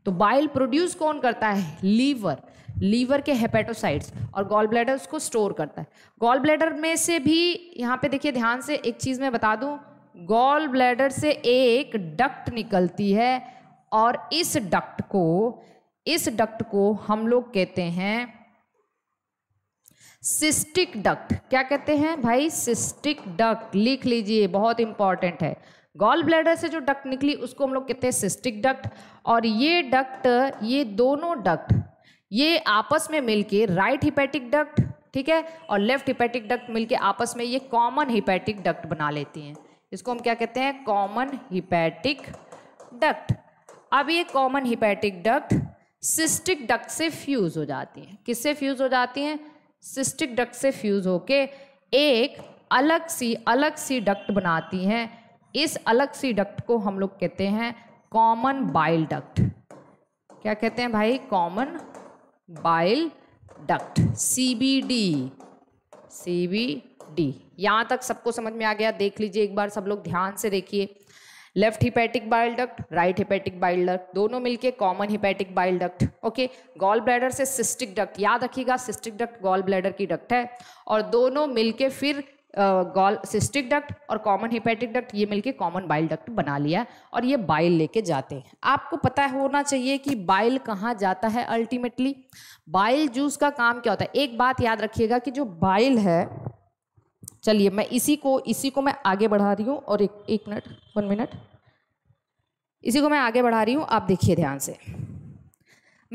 Speaker 1: तो बाइल प्रोड्यूस कौन करता है लीवर लीवर के हेपेटोसाइट्स और गॉल ब्लैडर उसको स्टोर करता है गॉल ब्लैडर में से भी यहाँ पे देखिए ध्यान से एक चीज़ मैं बता दूँ गॉल ब्लैडर से एक डक्ट निकलती है और इस डक्ट को इस डक्ट को हम लोग कहते हैं सिस्टिक डक्ट क्या कहते हैं भाई सिस्टिक डक्ट लिख लीजिए बहुत इंपॉर्टेंट है गॉल ब्लैडर से जो डक्ट निकली उसको हम लोग कहते हैं सिस्टिक डक्ट और ये डक्ट ये दोनों डक्ट ये आपस में मिलके राइट हिपैटिक डक्ट ठीक है और लेफ्ट हिपैटिक डक्ट मिलके आपस में ये कॉमन हिपैटिक डक्ट बना लेती हैं इसको हम क्या कहते हैं कॉमन हिपैटिक डक्ट अब ये common hepatic duct cystic duct से फ्यूज हो जाती है किससे फ्यूज हो जाती हैं सिस्टिक डक्ट से फ्यूज होके एक अलग सी अलग सी डक्ट बनाती हैं इस अलग सी डक्ट को हम लोग कहते हैं कॉमन बाइल डक्ट क्या कहते हैं भाई common bile duct C B D C B D यहाँ तक सबको समझ में आ गया देख लीजिए एक बार सब लोग ध्यान से देखिए left hepatic bile duct right hepatic bile duct दोनों मिलके common hepatic bile duct okay gall bladder से सिस्टिक डक्ट याद रखिएगा सिस्टिक डक्ट गॉल ब्लैडर की डक्ट है और दोनों मिलके फिर गॉल सिस्टिक डक्ट और कॉमन हिपैटिक डक्ट ये मिलके कॉमन बाइल डक्ट बना लिया और ये बाइल लेके जाते हैं आपको पता होना चाहिए कि बाइल कहाँ जाता है अल्टीमेटली बाइल जूस का काम क्या होता है एक बात याद रखिएगा कि जो बाइल है चलिए मैं इसी को इसी को मैं आगे बढ़ा रही हूँ और एक एक मिनट वन मिनट इसी को मैं आगे बढ़ा रही हूँ आप देखिए ध्यान से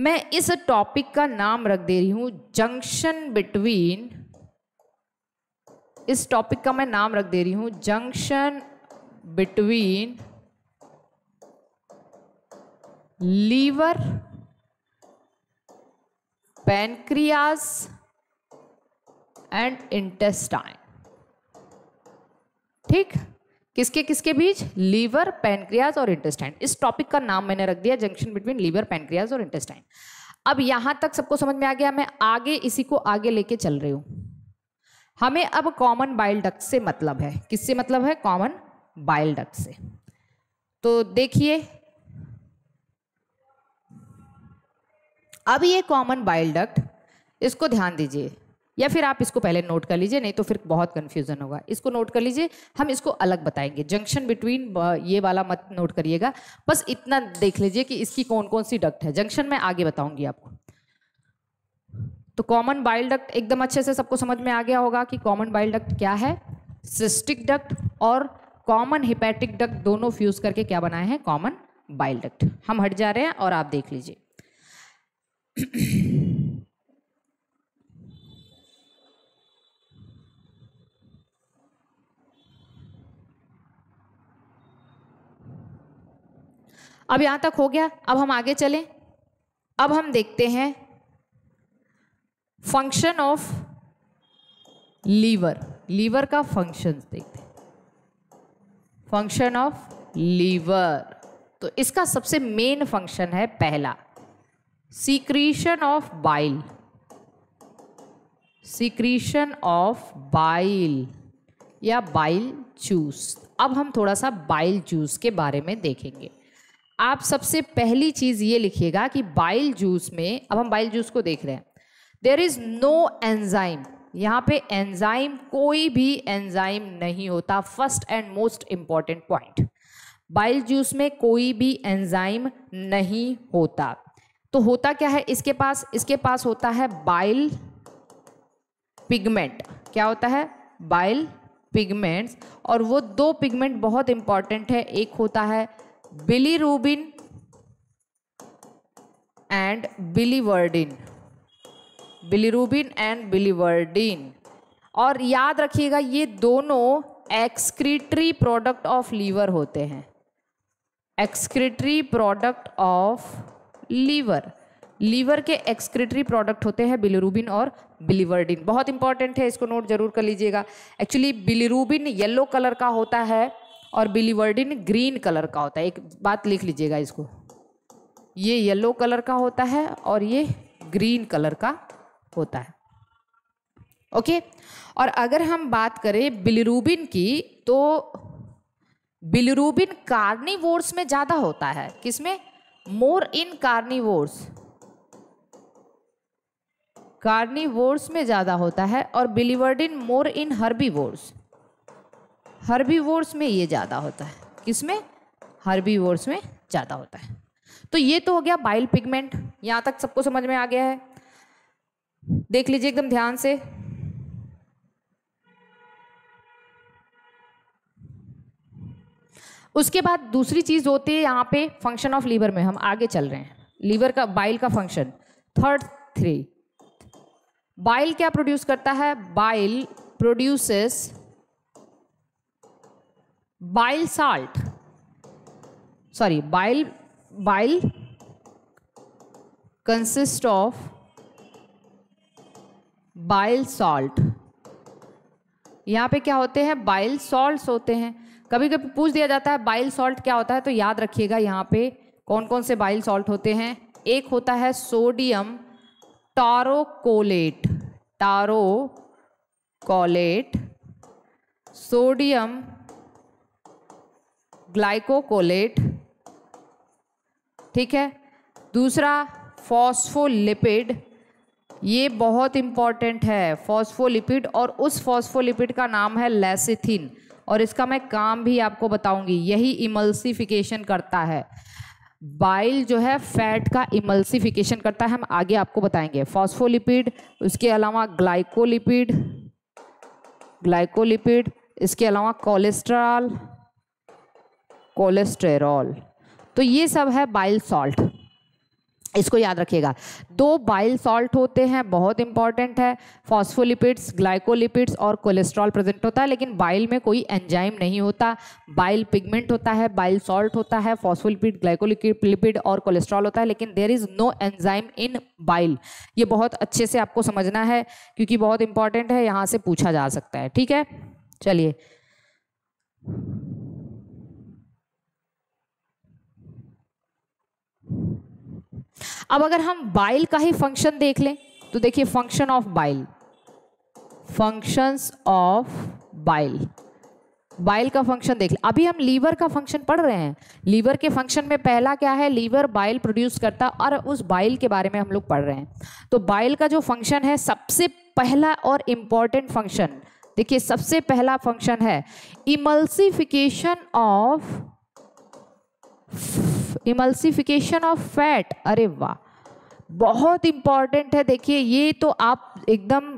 Speaker 1: मैं इस टॉपिक का नाम रख दे रही हूँ जंक्शन बिटवीन इस टॉपिक का मैं नाम रख दे रही हूँ junction between liver pancreas and intestine ठीक किसके किसके बीच लीवर पैनक्रियाज और इंटेस्टाइन इस टॉपिक का नाम मैंने रख दिया जंक्शन बिटवीन लीवर पैनक्रियाज और इंटेस्टाइन अब यहां तक सबको समझ में आ गया मैं आगे इसी को आगे लेके चल रही हूं हमें अब कॉमन बाइल डक से मतलब है किससे मतलब है कॉमन बाइल डक्ट से तो देखिए अब ये कॉमन बाइल डक्ट इसको ध्यान दीजिए या फिर आप इसको पहले नोट कर लीजिए नहीं तो फिर बहुत कन्फ्यूजन होगा इसको नोट कर लीजिए हम इसको अलग बताएंगे जंक्शन बिटवीन ये वाला मत नोट करिएगा बस इतना देख लीजिए कि इसकी कौन कौन सी डक्ट है जंक्शन मैं आगे बताऊंगी आपको तो कॉमन बाइल डक्ट एकदम अच्छे से सबको समझ में आ गया होगा कि कॉमन बाइल डक्ट क्या है सिस्टिक डक्ट और कॉमन हिपैटिक डक्ट दोनों फ्यूज करके क्या बनाए हैं कॉमन बाइल डक्ट हम हट जा रहे हैं और आप देख लीजिए अब यहां तक हो गया अब हम आगे चलें अब हम देखते हैं फंक्शन ऑफ लीवर लीवर का फंक्शन देखते फंक्शन ऑफ लीवर तो इसका सबसे मेन फंक्शन है पहला secretion of bile secretion of bile या बाइल जूस अब हम थोड़ा सा बाइल जूस के बारे में देखेंगे आप सबसे पहली चीज़ ये लिखिएगा कि बाइल जूस में अब हम बाइल जूस को देख रहे हैं देर इज़ नो एंजाइम यहाँ पे एंजाइम कोई भी एंजाइम नहीं होता first and most important point bile juice में कोई भी एंजाइम नहीं होता तो होता क्या है इसके पास इसके पास होता है बाइल पिगमेंट क्या होता है बाइल पिगमेंट्स और वो दो पिगमेंट बहुत इंपॉर्टेंट है एक होता है बिली बिली वर्डिन बिली रूबिन एंड वर्डिन और याद रखिएगा ये दोनों एक्सक्रीटरी प्रोडक्ट ऑफ लीवर होते हैं excretory product of liver liver के एक्सक्रीटरी प्रोडक्ट होते हैं बिलिरूबिन और बिलीवर्डिन बहुत इंपॉर्टेंट है इसको नोट जरूर कर लीजिएगा एक्चुअली बिलिरूबिन येलो कलर का होता है और बिलीवर्डिन ग्रीन कलर का होता है एक बात लिख लीजिएगा इसको ये येलो कलर का होता है और ये ग्रीन कलर का होता है ओके और अगर हम बात करें बिलरूबिन की तो बिलरूबिन कार्निवोर्स में ज़्यादा होता है किसमें मोर इन कार्निवोर्स कार्निवोर्स में ज़्यादा होता है और बिलीवर्डिन मोर इन हर्बीवोर्स वोर्स में ये ज़्यादा होता है किसमें वोर्स में ज़्यादा होता है तो ये तो हो गया बाइल पिगमेंट यहाँ तक सबको समझ में आ गया है देख लीजिए एकदम ध्यान से उसके बाद दूसरी चीज़ होती है यहाँ पे फंक्शन ऑफ लीवर में हम आगे चल रहे हैं लीवर का बाइल का फंक्शन थर्ड थ्री बाइल क्या प्रोड्यूस करता है bile produces bile salt sorry bile bile consist of bile salt यहाँ पे क्या होते हैं बाइल सॉल्ट्स होते हैं कभी कभी पूछ दिया जाता है बाइल सॉल्ट क्या होता है तो याद रखिएगा यहाँ पे कौन कौन से बाइल सॉल्ट होते हैं एक होता है sodium taurocholate taurocholate sodium glycocholate ठीक है दूसरा फॉस्फोलिपिड ये बहुत इम्पॉर्टेंट है फॉस्फोलिपिड और उस फॉस्फोलिपिड का नाम है लेसिथिन और इसका मैं काम भी आपको बताऊंगी यही इमल्सिफिकेशन करता है बाइल जो है फैट का इमल्सिफिकेशन करता है हम आगे आपको बताएंगे फॉस्फोलिपिड उसके अलावा ग्लाइकोलिपिड ग्लाइकोलिपिड इसके अलावा कोलेस्ट्रॉल कोलेस्टेरॉल तो ये सब है बाइल सॉल्ट इसको याद रखिएगा दो बाइल सॉल्ट होते हैं बहुत इंपॉर्टेंट है फॉस्फोलिपिड्स ग्लाइकोलिपिड्स और कोलेस्ट्रॉल प्रेजेंट होता है लेकिन बाइल में कोई एंजाइम नहीं होता बाइल पिगमेंट होता है बाइल सॉल्ट होता है फॉस्फोलिपिड ग्लाइकोलिपिड और कोलेस्ट्रॉल होता है लेकिन there is no enzyme in bile ये बहुत अच्छे से आपको समझना है क्योंकि बहुत इंपॉर्टेंट है यहाँ से पूछा जा सकता है ठीक है चलिए अब अगर हम बाइल का ही फंक्शन देख लें तो देखिए function of bile functions of bile bile का फंक्शन देख लें अभी हम लीवर का फंक्शन पढ़ रहे हैं लीवर के फंक्शन में पहला क्या है लीवर बाइल प्रोड्यूस करता और उस बाइल के बारे में हम लोग पढ़ रहे हैं तो बाइल का जो फंक्शन है सबसे पहला और इम्पॉर्टेंट फंक्शन देखिए सबसे पहला फंक्शन है emulsification of emulsification of fat अरे वाह बहुत इंपॉर्टेंट है देखिए ये तो आप एकदम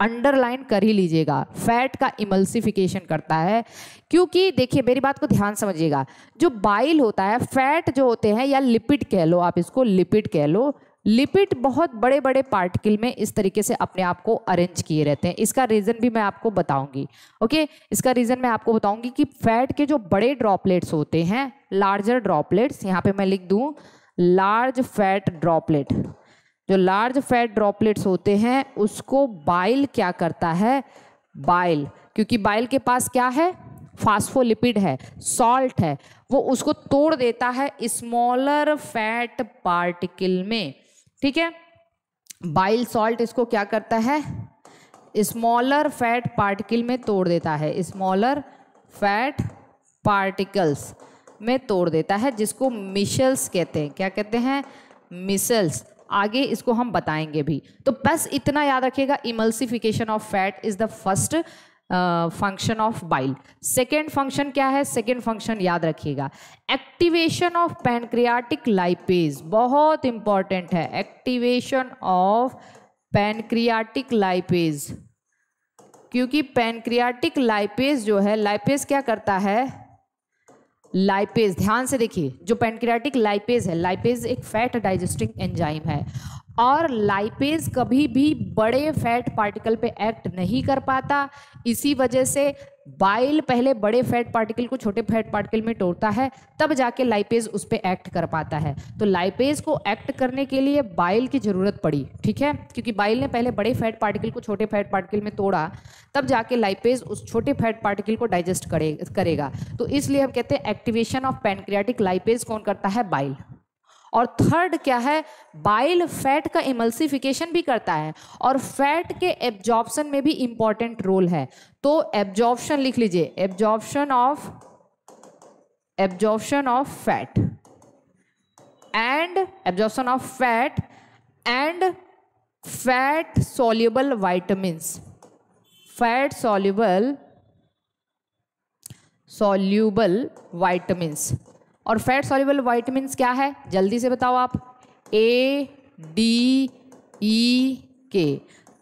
Speaker 1: अंडरलाइन कर ही लीजिएगा फैट का इमल्सिफिकेशन करता है क्योंकि देखिए मेरी बात को ध्यान समझिएगा जो बाइल होता है फैट जो होते हैं या लिपिड कह लो आप इसको लिपिड कह लो लिपिड बहुत बड़े बड़े पार्टिकल में इस तरीके से अपने आप को अरेंज किए रहते हैं इसका रीज़न भी मैं आपको बताऊंगी ओके इसका रीज़न मैं आपको बताऊंगी कि फैट के जो बड़े ड्रॉपलेट्स होते हैं लार्जर ड्रॉपलेट्स यहाँ पे मैं लिख दूँ लार्ज फैट ड्रॉपलेट जो लार्ज फैट ड्रॉपलेट्स होते हैं उसको बाइल क्या करता है बाइल क्योंकि बाइल के पास क्या है फास्फोलिपिड है सॉल्ट है वो उसको तोड़ देता है स्मॉलर फैट पार्टिकल में ठीक है बाइल सॉल्ट इसको क्या करता है स्मॉलर फैट पार्टिकल में तोड़ देता है स्मॉलर फैट पार्टिकल्स में तोड़ देता है जिसको मिशल्स कहते हैं क्या कहते हैं मिसल्स आगे इसको हम बताएंगे भी तो बस इतना याद रखिएगा emulsification of fat is the first function of bile second function क्या है सेकेंड फंक्शन याद रखिएगा एक्टिवेशन ऑफ पैनक्रियाटिक लाइपेज बहुत इंपॉर्टेंट है एक्टिवेशन ऑफ पैनक्रियाटिक लाइपेज क्योंकि पैनक्रियाटिक लाइपेज जो है लाइपेज क्या करता है लाइपेज ध्यान से देखिए जो पेनक्रियाटिक लाइपेज है लाइपेज एक फैट डाइजेस्टिंग एंजाइम है और लाइपेज कभी भी बड़े फैट पार्टिकल पे एक्ट नहीं कर पाता इसी वजह से बाइल पहले बड़े फैट पार्टिकल को छोटे फैट पार्टिकल में तोड़ता है तब जाके लाइपेज उस पर एक्ट कर पाता है तो लाइपेज को एक्ट करने के लिए बाइल की ज़रूरत पड़ी ठीक है क्योंकि बाइल ने पहले बड़े फैट पार्टिकल को छोटे फैट पार्टिकल में तोड़ा तब जाके लाइपेज उस छोटे फैट पार्टिकल को डाइजेस्ट करे, करेगा तो इसलिए हम कहते हैं एक्टिवेशन ऑफ पेनक्रियाटिक लाइपेज कौन करता है बाइल और थर्ड क्या है बाइल फैट का इमल्सिफिकेशन भी करता है और फैट के एब्जॉर्प्शन में भी इंपॉर्टेंट रोल है तो एब्जॉर्प्शन लिख लीजिए absorption of absorption of fat and absorption of fat and fat soluble vitamins fat soluble soluble vitamins और फैट सॉल्युबल वाइटमिन क्या है जल्दी से बताओ आप ए डी ई के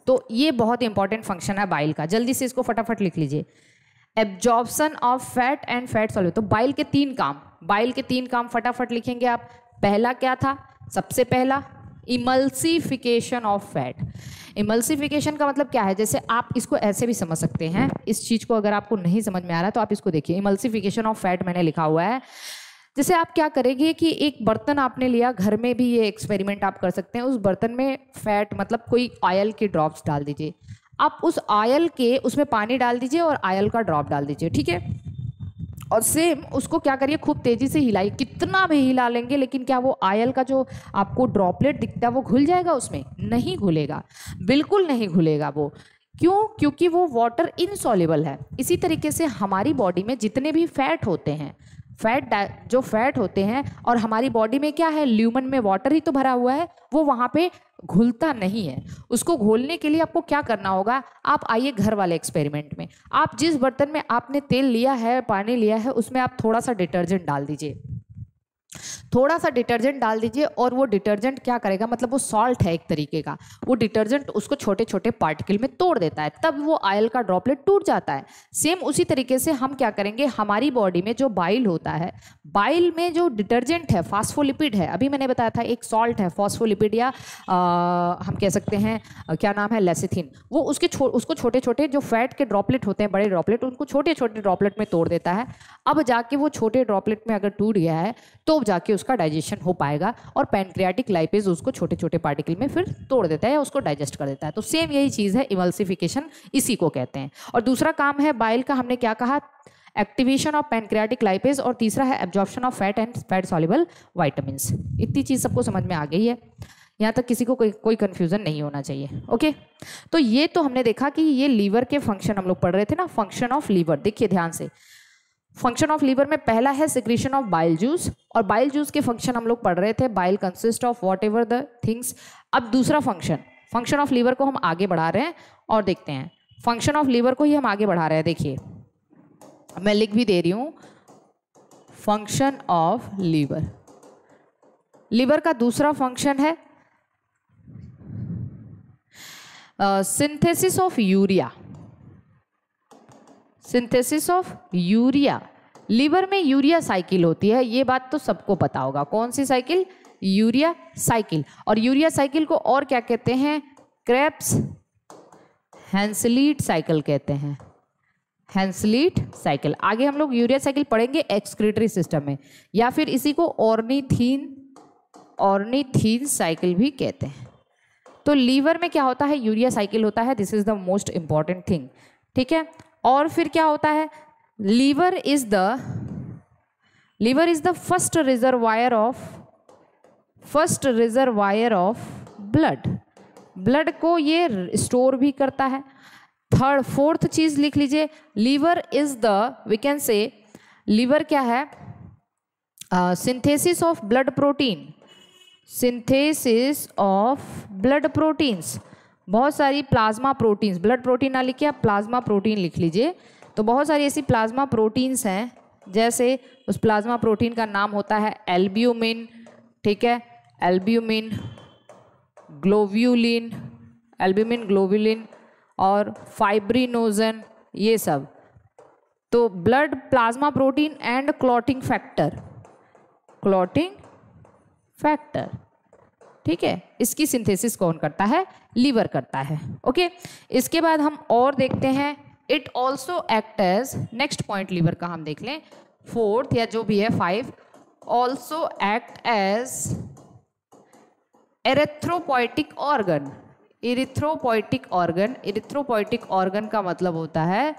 Speaker 1: तो ये बहुत इंपॉर्टेंट फंक्शन है बाइल का जल्दी से इसको फटाफट लिख लीजिए absorption of fat and fat सॉल्यू तो बाइल के तीन काम बाइल के तीन काम फटाफट लिखेंगे आप पहला क्या था सबसे पहला इमल्सिफिकेशन ऑफ फैट इमल्सिफिकेशन का मतलब क्या है जैसे आप इसको ऐसे भी समझ सकते हैं इस चीज़ को अगर आपको नहीं समझ में आ रहा तो आप इसको देखिए इमल्सिफिकेशन ऑफ फैट मैंने लिखा हुआ है जैसे आप क्या करेंगे कि एक बर्तन आपने लिया घर में भी ये एक्सपेरिमेंट आप कर सकते हैं उस बर्तन में फैट मतलब कोई ऑयल के ड्रॉप्स डाल दीजिए आप उस ऑयल के उसमें पानी डाल दीजिए और ऑयल का ड्रॉप डाल दीजिए ठीक है और सेम उसको क्या करिए खूब तेज़ी से हिलाइए कितना भी हिला लेंगे लेकिन क्या वो आयल का जो आपको ड्रॉपलेट दिखता है वो घुल जाएगा उसमें नहीं घुलेगा बिल्कुल नहीं घुलेगा वो क्यों क्योंकि वो वाटर इनसॉलेबल है इसी तरीके से हमारी बॉडी में जितने भी फैट होते हैं फैट जो फैट होते हैं और हमारी बॉडी में क्या है ल्यूमन में वाटर ही तो भरा हुआ है वो वहाँ पे घुलता नहीं है उसको घोलने के लिए आपको क्या करना होगा आप आइए घर वाले एक्सपेरिमेंट में आप जिस बर्तन में आपने तेल लिया है पानी लिया है उसमें आप थोड़ा सा डिटर्जेंट डाल दीजिए थोड़ा सा डिटर्जेंट डाल दीजिए और वो डिटर्जेंट क्या करेगा मतलब वो सॉल्ट है एक तरीके का वो डिटर्जेंट उसको छोटे छोटे पार्टिकल में तोड़ देता है तब वो आयल का ड्रॉपलेट टूट जाता है सेम उसी तरीके से हम क्या करेंगे हमारी बॉडी में जो बाइल होता है बाइल में जो डिटर्जेंट है फॉस्फोलिपिड है अभी मैंने बताया था एक सॉल्ट है फॉस्फोलिपिड या आ, हम कह सकते हैं क्या नाम है लेसिथिन वो उसके छो, उसको छोटे छोटे जो फैट के ड्रॉपलेट होते हैं बड़े ड्रॉपलेट उनको छोटे छोटे ड्रॉपलेट में तोड़ देता है अब जाके वो छोटे ड्रॉपलेट में अगर टूट गया है तो जाके उसका डाइजेशन हो पाएगा और पैनक्रियाटिक लाइपेज उसको छोटे छोटे पार्टिकल में फिर तोड़ देता है या उसको डाइजेस्ट कर देता है तो सेम यही चीज़ है इमल्सिफिकेशन इसी को कहते हैं और दूसरा काम है बाइल का हमने क्या कहा एक्टिवेशन ऑफ पैनक्रियाटिक लाइपेज और तीसरा है absorption of fat and fat soluble vitamin इतनी चीज़ सबको समझ में आ गई है यहाँ तक किसी को कोई कोई कन्फ्यूज़न नहीं होना चाहिए ओके तो ये तो हमने देखा कि ये लीवर के फंक्शन हम लोग पढ़ रहे थे ना फंक्शन ऑफ लीवर देखिए ध्यान से फंक्शन ऑफ लीवर में पहला है सिक्रीशन ऑफ बाइल जूस और बाइल जूस के फंक्शन हम लोग पढ़ रहे थे bile consist of whatever the things अब दूसरा फंक्शन फंक्शन ऑफ लीवर को हम आगे बढ़ा रहे हैं और देखते हैं फंक्शन ऑफ लीवर को ही हम आगे बढ़ा रहे हैं देखिए मैं लिख भी दे रही हूँ फंक्शन ऑफ लीवर लीवर का दूसरा फंक्शन है synthesis of urea synthesis of urea liver में यूरिया साइकिल होती है ये बात तो सबको पता होगा कौन सी साइकिल यूरिया साइकिल और यूरिया साइकिल को और क्या कहते हैं क्रेप्स हैंसलीट साइकिल कहते हैं हैंसलीट साइकिल आगे हम लोग यूरिया साइकिल पढ़ेंगे एक्सक्रीटरी सिस्टम में या फिर इसी को ऑर्निथीन ऑर्निथीन साइकिल भी कहते हैं तो लीवर में क्या होता है यूरिया साइकिल होता है this is the most important thing ठीक है और फिर क्या होता है liver is the liver is the first reservoir of first reservoir of blood blood को ये स्टोर भी करता है थर्ड फोर्थ चीज लिख लीजिए liver is the we can say liver क्या है synthesis of blood protein synthesis of blood proteins बहुत सारी प्लाज्मा प्रोटीन्स ब्लड प्रोटीन ना लिखिए आप प्लाज्मा प्रोटीन लिख लीजिए तो बहुत सारी ऐसी प्लाज्मा प्रोटीन्स हैं जैसे उस प्लाज्मा प्रोटीन का नाम होता है एल्ब्यूमिन ठीक है एल्ब्यूमिन ग्लोव्यूलिन एल्ब्यूमिन ग्लोव्यूलिन और फाइब्रिनोजन ये सब तो blood plasma protein and clotting factor clotting factor ठीक है इसकी सिंथेसिस कौन करता है लीवर करता है ओके इसके बाद हम और देखते हैं it also act as next point liver का हम देख लें फोर्थ या जो भी है five also act as erythropoietic organ erythropoietic organ erythropoietic organ का मतलब होता है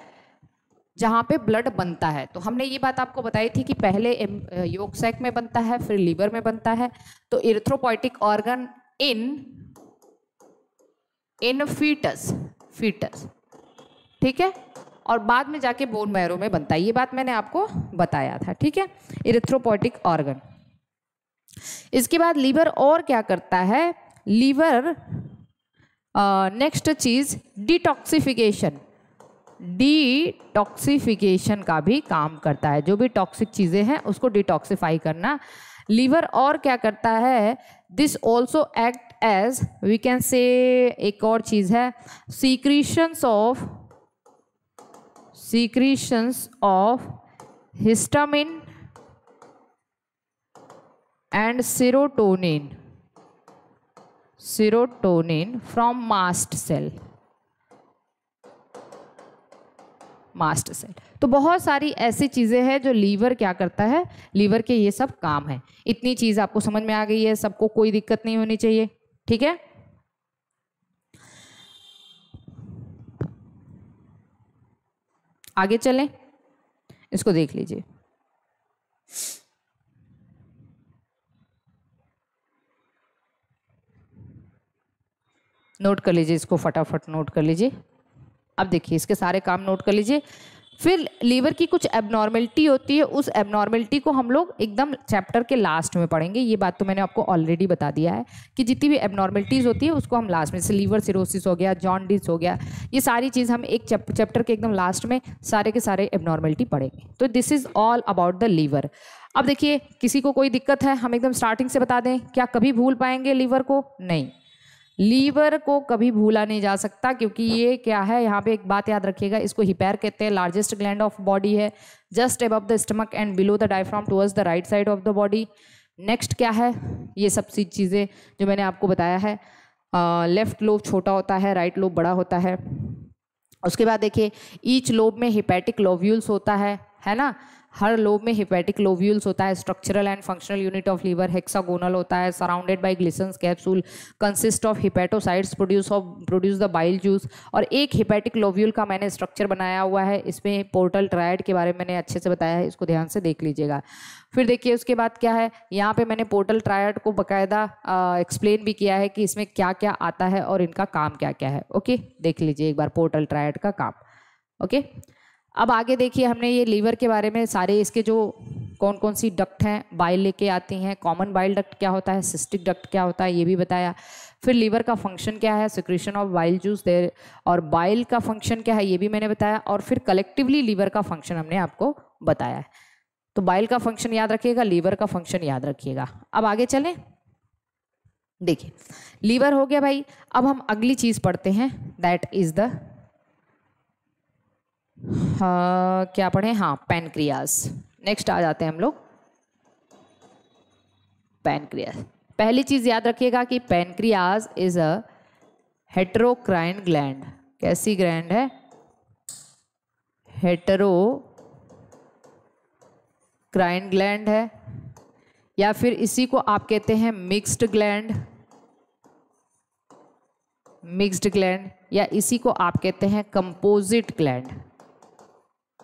Speaker 1: जहाँ पे ब्लड बनता है तो हमने ये बात आपको बताई थी कि पहले योग सैक में बनता है फिर लीवर में बनता है तो erythropoietic organ in in foetus foetus ठीक है और बाद में जाके बोन मैरो में बनता है ये बात मैंने आपको बताया था ठीक है इरिथ्रोपोइटिक ऑर्गन इसके बाद लीवर और क्या करता है लीवर नेक्स्ट चीज डिटॉक्सिफिकेशन डिटॉक्सिफिकेशन का भी काम करता है जो भी टॉक्सिक चीज़ें हैं उसको डिटॉक्सिफाई करना लीवर और क्या करता है this also act as we can say एक और चीज़ है secretions of secretions of histamine and serotonin serotonin from mast cell mast cell तो बहुत सारी ऐसी चीज़ें हैं जो लीवर क्या करता है लीवर के ये सब काम है इतनी चीज़ आपको समझ में आ गई है सबको कोई दिक्कत नहीं होनी चाहिए ठीक है आगे चलें इसको देख लीजिए नोट कर लीजिए इसको फटाफट नोट कर लीजिए अब देखिए इसके सारे काम नोट कर लीजिए फिर लीवर की कुछ एबनॉर्मेलिटी होती है उस एबनॉर्मेलिटी को हम लोग एकदम चैप्टर के लास्ट में पढ़ेंगे ये बात तो मैंने आपको ऑलरेडी बता दिया है कि जितनी भी एबनॉर्मेलिटीज़ होती है उसको हम लास्ट में जैसे लीवर सिरोसिस हो गया जॉन्डिस हो गया ये सारी चीज़ हम एक चैप्टर के एकदम लास्ट में सारे के सारे एबनॉर्मेलिटी पढ़ेंगे तो this is all about the liver अब देखिए किसी को कोई दिक्कत है हम एकदम स्टार्टिंग से बता दें क्या कभी भूल पाएंगे लीवर को नहीं लीवर को कभी भूला नहीं जा सकता क्योंकि ये क्या है यहाँ पे एक बात याद रखिएगा इसको हिपैर कहते हैं लार्जेस्ट ग्लैंड ऑफ बॉडी है just above the stomach and below the diaphragm towards the right side of the body next क्या है ये सब सी चीज़ें जो मैंने आपको बताया है लेफ्ट लोब छोटा होता है राइट लोब बड़ा होता है उसके बाद देखिए ईच लोब में हिपैटिक लोव्यूल्स होता है है ना हर लोब में हिपैटिक लोब्यूल्स होता है structural and functional unit of liver hexagonal होता है surrounded by Glisson capsule consist of hepatocytes produce of produce the bile juice और एक हिपैटिक लोब्यूल का मैंने स्ट्रक्चर बनाया हुआ है इसमें पोर्टल ट्रायड के बारे में मैंने अच्छे से बताया है इसको ध्यान से देख लीजिएगा फिर देखिए उसके बाद क्या है यहाँ पे मैंने पोर्टल ट्रायड को बाकायदा एक्सप्लेन भी किया है कि इसमें क्या क्या आता है और इनका काम क्या क्या है ओके देख लीजिए एक बार पोर्टल ट्रायड का काम ओके अब आगे देखिए हमने ये लीवर के बारे में सारे इसके जो कौन कौन सी डक्ट हैं बाइल लेके आती हैं कॉमन बाइल डक्ट क्या होता है सिस्टिक डक्ट क्या होता है ये भी बताया फिर लीवर का फंक्शन क्या है secretion of bile juice there और बाइल का फंक्शन क्या है ये भी मैंने बताया और फिर कलेक्टिवली लीवर का फंक्शन हमने आपको बताया है तो बाइल का फंक्शन याद रखिएगा लीवर का फंक्शन याद रखिएगा अब आगे चलें देखिए लीवर हो गया भाई अब हम अगली चीज़ पढ़ते हैं दैट इज़ द Uh, हाँ, क्या पढ़े हाँ पैनक्रियाज नेक्स्ट आ जाते हैं हम लोग पैनक्रियाज पहली चीज याद रखिएगा कि pancreas is a heterocrine gland कैसी ग्लैंड है हेटरो क्राइन ग्लैंड है या फिर इसी को आप कहते हैं मिक्स्ड ग्लैंड मिक्स्ड ग्लैंड या इसी को आप कहते हैं कंपोजिट ग्लैंड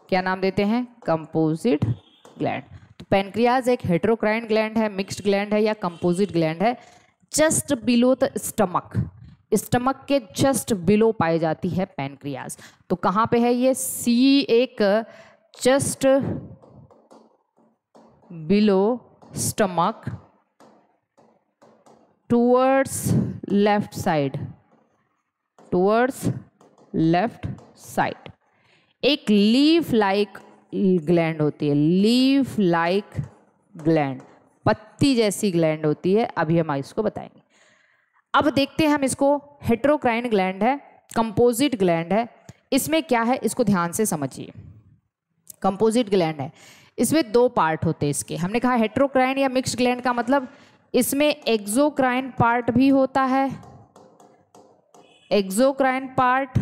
Speaker 1: क्या नाम देते हैं कंपोजिट ग्लैंड तो पेनक्रियाज एक हेट्रोक्राइन ग्लैंड है मिक्स्ड ग्लैंड है या कंपोजिट ग्लैंड है just below the stomach stomach के जस्ट बिलो पाई जाती है पेनक्रियाज तो कहाँ पे है ये सी एक just below stomach towards left side towards left side एक लीफ लाइक ग्लैंड होती है लीफ लाइक ग्लैंड पत्ती जैसी ग्लैंड होती है अभी हम इसको बताएंगे अब देखते हैं हम इसको हेट्रोक्राइन ग्लैंड है कंपोजिट ग्लैंड है इसमें क्या है इसको ध्यान से समझिए कंपोजिट ग्लैंड है इसमें दो पार्ट होते हैं इसके हमने कहा हेट्रोक्राइन या मिक्स ग्लैंड का मतलब इसमें एक्जोक्राइन पार्ट भी होता है एक्जोक्राइन पार्ट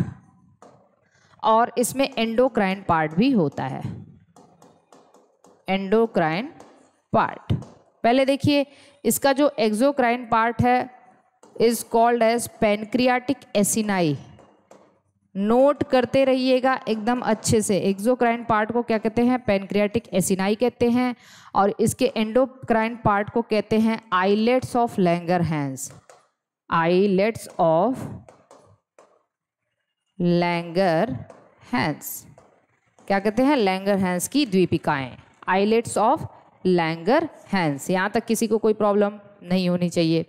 Speaker 1: और इसमें एंडोक्राइन पार्ट भी होता है एंडोक्राइन पार्ट पहले देखिए इसका जो एक्जोक्राइन पार्ट है is called as pancreatic acini note करते रहिएगा एकदम अच्छे से एक्जोक्राइन पार्ट को क्या कहते हैं पेनक्रियाटिक एसिनाई कहते हैं और इसके एंडोक्राइन पार्ट को कहते हैं islets of Langerhans islets of Langerhans क्या कहते हैं लैंगर हैंस की द्वीपिकाएं आइलेट्स ऑफ लैंगर हैंस यहाँ तक किसी को कोई प्रॉब्लम नहीं होनी चाहिए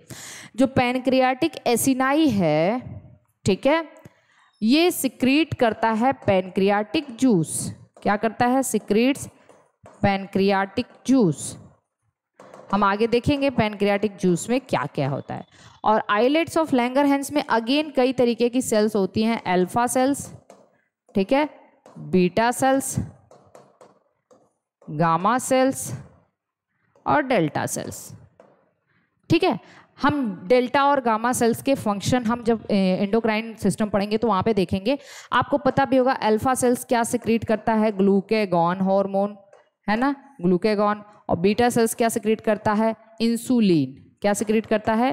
Speaker 1: जो पेनक्रियाटिक एसिनाई है ठीक है ये सिक्रीट करता है पेनक्रियाटिक जूस क्या करता है सिक्रीट्स पेनक्रियाटिक जूस हम आगे देखेंगे पेनक्रियाटिक जूस में क्या क्या होता है और आईलेट्स ऑफ लैंगर हैंड्स में अगेन कई तरीके की सेल्स होती हैं अल्फा सेल्स ठीक है बीटा सेल्स गामा सेल्स और डेल्टा सेल्स ठीक है हम डेल्टा और गामा सेल्स के फंक्शन हम जब इंडोक्राइन सिस्टम पढ़ेंगे तो वहाँ पे देखेंगे आपको पता भी होगा अल्फा सेल्स क्या सिक्रीट करता है ग्लूकेगॉन हार्मोन है ना ग्लूकेगॉन और बीटा सेल्स क्या सिक्रीट करता है इंसुलिन क्या सिक्रिएट करता है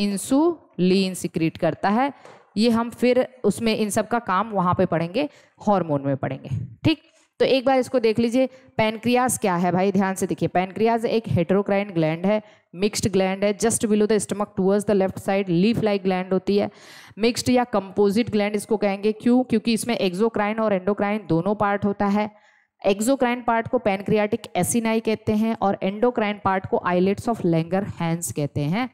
Speaker 1: इंसुलिन सिक्रीट करता है ये हम फिर उसमें इन सब का काम वहाँ पे पढ़ेंगे हार्मोन में पढ़ेंगे ठीक तो एक बार इसको देख लीजिए पैनक्रियाज क्या है भाई ध्यान से देखिए पैनक्रियाज एक हेटरोक्राइन ग्लैंड है मिक्स्ड ग्लैंड है just below the stomach towards the left side leaf like gland होती है मिक्स्ड या कंपोजिट ग्लैंड इसको कहेंगे क्यों क्योंकि इसमें एक्जोक्राइन और एंडोक्राइन दोनों पार्ट होता है एक्सोक्राइन पार्ट को पेनक्रियाटिक एसिनाई कहते हैं और एंडोक्राइन पार्ट को आइलेट्स ऑफ लैंगर हैंस कहते हैं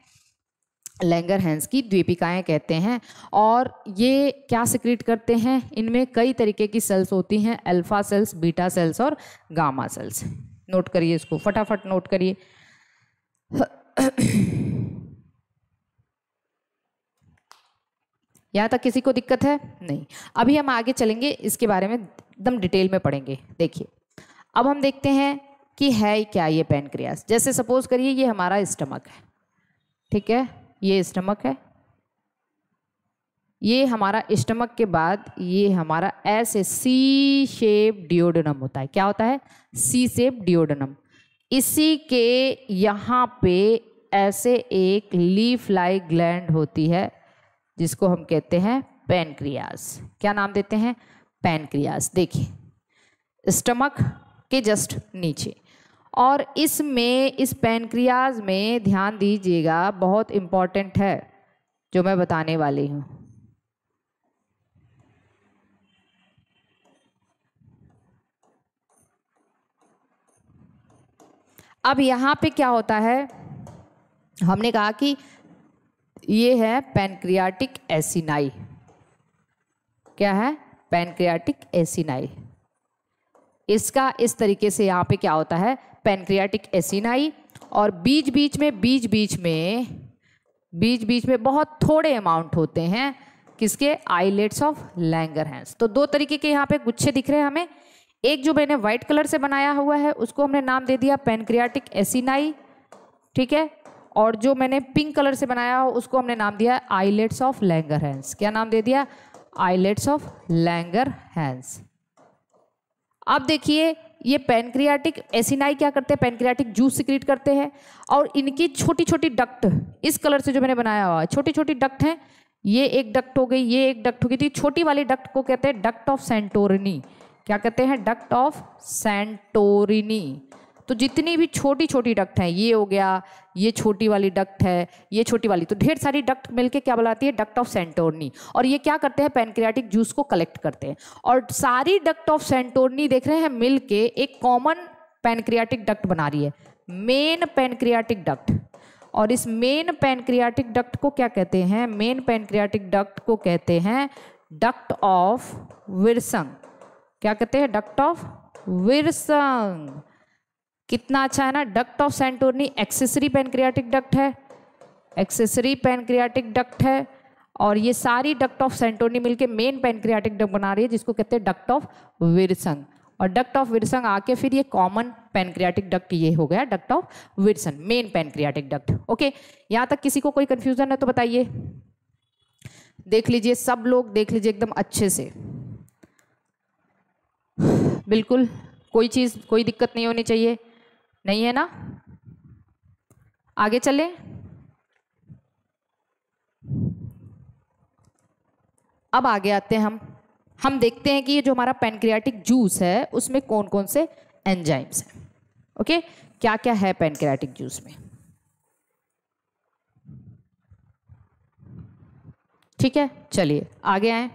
Speaker 1: लैंगर हैंस की द्वीपिकाएं कहते हैं और ये क्या सिक्रीट करते हैं इनमें कई तरीके की सेल्स होती हैं अल्फा सेल्स बीटा सेल्स और गामा सेल्स नोट करिए इसको फटाफट नोट करिए यहाँ तक किसी को दिक्कत है नहीं अभी हम आगे चलेंगे इसके बारे में एकदम डिटेल में पढ़ेंगे देखिए अब हम देखते हैं कि है क्या ये पेनक्रियास जैसे सपोज करिए ये हमारा स्टमक है ठीक है ये स्टमक है ये हमारा स्टमक के बाद ये हमारा ऐसे सी शेप डिओडनम होता है क्या होता है सी शेप डिओडनम इसी के यहाँ पे ऐसे एक लीफ लाइक ग्लैंड होती है जिसको हम कहते हैं पेनक्रियास क्या नाम देते हैं पैनक्रियास देखिए स्टमक के जस्ट नीचे और इसमें इस पैनक्रियाज में ध्यान दीजिएगा बहुत इम्पॉर्टेंट है जो मैं बताने वाली हूँ अब यहाँ पे क्या होता है हमने कहा कि ये है पैनक्रियाटिक एसिनाई क्या है पेनक्रियाटिक एसिनाई इसका इस तरीके से यहाँ पे क्या होता है पेनक्रियाटिक एसिनाई और बीच बीच में बीच बीच में बीच बीच में बहुत थोड़े अमाउंट होते हैं किसके आईलेट्स ऑफ लैंगर हैंस तो दो तरीके के यहाँ पे गुच्छे दिख रहे हैं हमें एक जो मैंने व्हाइट कलर से बनाया हुआ है उसको हमने नाम दे दिया पेनक्रियाटिक एसिनाई ठीक है और जो मैंने पिंक कलर से बनाया हो उसको हमने नाम दिया आईलेट्स ऑफ लैंगर हैंस क्या नाम दे दिया आइलेट्स ऑफ लैंगर हैंस अब देखिए ये पेनक्रियाटिक एसिनाई क्या करते हैं पेनक्रियाटिक जूस सिक्रिएट करते हैं और इनकी छोटी छोटी डक्ट इस कलर से जो मैंने बनाया हुआ है छोटी छोटी डक्ट हैं ये एक डक्ट हो गई ये एक डक्ट हो गई तो छोटी वाली डक्ट को कहते हैं डक्ट ऑफ सेंटोरिनी क्या कहते हैं डक्ट ऑफ सेंटोरिनी तो जितनी भी छोटी छोटी डक्ट हैं ये हो गया ये छोटी वाली डक्ट है ये छोटी वाली तो ढेर सारी डक्ट मिलके क्या बुलाती है डक्ट ऑफ सेंटोरनी और ये क्या करते हैं पेनक्रियाटिक जूस को कलेक्ट करते हैं और सारी डक्ट ऑफ सेंटोरनी देख रहे हैं मिलके एक कॉमन पेनक्रियाटिक डक्ट बना रही है मेन पेनक्रियाटिक डक्ट और इस मेन पेनक्रियाटिक डक्ट को क्या कहते हैं मेन पेनक्रियाटिक डक्ट को कहते हैं डक्ट ऑफ विरसंग क्या कहते हैं डक्ट ऑफ विरसंग कितना अच्छा है ना duct of Santorini accessory pancreatic duct है एक्सेसरी पेनक्रियाटिक डक्ट है और ये सारी डक्ट ऑफ सेंटोनी मिलके मेन पेनक्रियाटिक डक्ट बना रही है जिसको कहते हैं डक्ट ऑफ विरसंग और डक्ट ऑफ विरसंग आके फिर ये कॉमन पेनक्रियाटिक डक्ट ये हो गया duct of Wirsung main pancreatic duct okay यहाँ तक किसी को कोई कन्फ्यूजन है तो बताइए देख लीजिए सब लोग देख लीजिए एकदम अच्छे से बिल्कुल कोई चीज़ कोई दिक्कत नहीं होनी चाहिए नहीं है ना आगे चले अब आगे आते हैं हम हम देखते हैं कि ये जो हमारा पेनक्रियाटिक जूस है उसमें कौन कौन से एंजाइम्स हैं ओके क्या क्या है पेनक्रियाटिक जूस में ठीक है चलिए आगे आए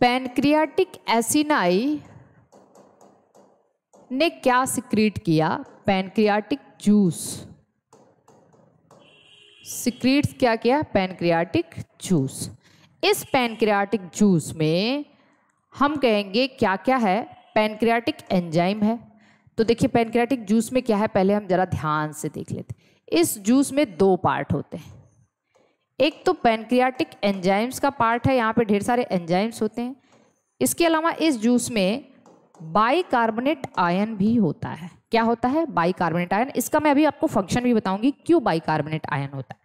Speaker 1: पेनक्रियाटिक एसिनाई ने क्या सिक्रीट किया पैनक्रियाटिक जूस सिक्रीट क्या किया पैनक्रियाटिक जूस इस पैनक्रियाटिक जूस में हम कहेंगे क्या क्या है पैनक्रियाटिक एंजाइम है तो देखिए पैनक्रियाटिक जूस में क्या है पहले हम ज़रा ध्यान से देख लेते इस जूस में दो पार्ट होते हैं एक तो पैनक्रियाटिक एंजाइम्स का पार्ट है यहाँ पे ढेर सारे एंजाइम्स होते हैं इसके अलावा इस जूस में बाइकार्बोनेट आयन भी होता है क्या होता है बाइकार्बोनेट आयन इसका मैं अभी आपको फंक्शन भी बताऊंगी क्यों बाइकार्बोनेट आयन होता है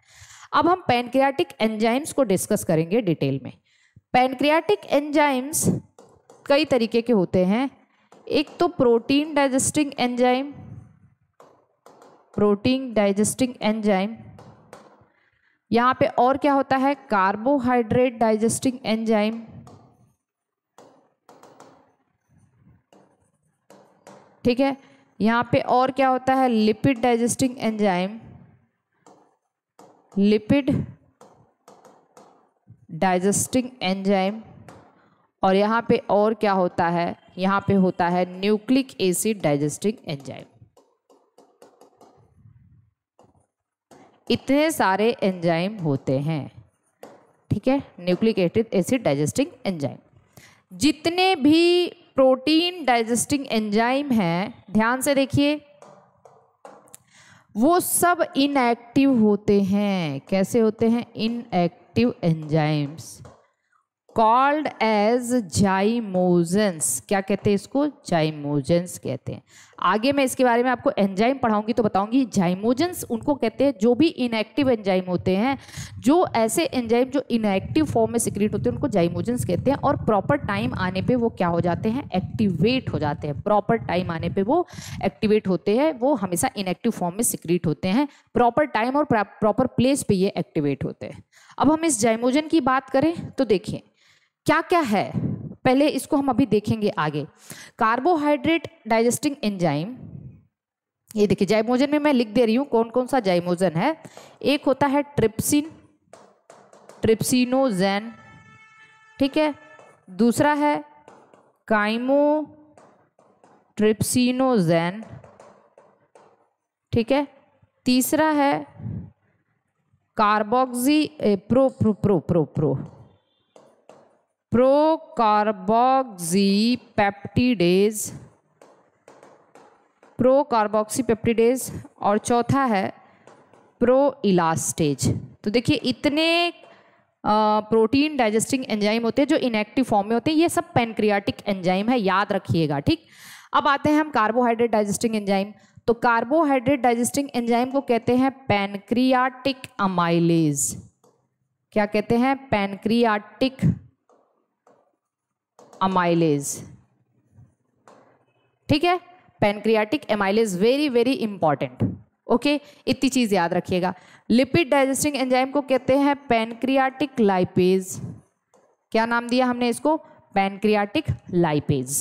Speaker 1: अब हम पेनक्रियाटिक एंजाइम्स को डिस्कस करेंगे डिटेल में पेनक्रियाटिक एंजाइम्स कई तरीके के होते हैं एक तो protein digesting enzyme protein digesting enzyme यहाँ पे और क्या होता है कार्बोहाइड्रेट डाइजेस्टिंग एंजाइम ठीक है यहाँ पे और क्या होता है lipid digesting enzyme lipid digesting enzyme और यहाँ पे और क्या होता है यहाँ पे होता है न्यूक्लिक एसिड डाइजेस्टिंग एंजाइम इतने सारे एंजाइम होते हैं ठीक है न्यूक्लिक एसिड डाइजेस्टिंग एंजाइम जितने भी प्रोटीन डाइजेस्टिंग एंजाइम है ध्यान से देखिए वो सब इनएक्टिव होते हैं कैसे होते हैं inactive enzymes called as zymogens क्या कहते हैं इसको जाइमोजेंस कहते हैं आगे मैं इसके बारे में आपको एंजाइम पढ़ाऊंगी तो बताऊंगी जाइमोजेंस उनको कहते हैं जो भी इनएक्टिव एंजाइम होते हैं जो ऐसे एंजाइम जो इनएक्टिव फॉर्म में सिक्रेट होते हैं उनको जाइमोजेंस कहते हैं और प्रॉपर टाइम आने पर वो क्या हो जाते हैं एक्टिवेट हो जाते हैं प्रॉपर टाइम आने पर वो एक्टिवेट होते हैं वो हमेशा इनएक्टिव फॉर्म में सिक्रेट होते हैं प्रॉपर टाइम और प्रॉपर प्लेस पर ये एक्टिवेट होते हैं अब हम इस जाइमोजन की बात करें तो देखिए क्या क्या है पहले इसको हम अभी देखेंगे आगे कार्बोहाइड्रेट डाइजेस्टिंग एंजाइम ये देखिए जाइमोजन में मैं लिख दे रही हूँ कौन कौन सा जाइमोजन है एक होता है ट्रिप्सिन ट्रिप्सिनोजैन ठीक है दूसरा है काइमो ट्रिप्सिनोजैन ठीक है तीसरा है carboxy pro pro pro pro pro procarboxypeptidase procarboxypeptidase और चौथा है प्रो इलास्टेज तो देखिए इतने प्रोटीन डाइजेस्टिंग एंजाइम होते हैं जो इनएक्टिव फॉर्म में होते हैं ये सब पेनक्रियाटिक एंजाइम है याद रखिएगा ठीक अब आते हैं हम कार्बोहाइड्रेट डाइजेस्टिंग एंजाइम तो कार्बोहाइड्रेट डाइजेस्टिंग एंजाइम को कहते हैं पेनक्रियाटिक अमाइलेज क्या कहते हैं पेनक्रियाटिक अमाइलेज ठीक है pancreatic amylase very very important okay इतनी चीज याद रखिएगा लिपिड डाइजेस्टिंग एंजाइम को कहते हैं पेनक्रियाटिक लाइपेज क्या नाम दिया हमने इसको पेनक्रियाटिक लाइपेज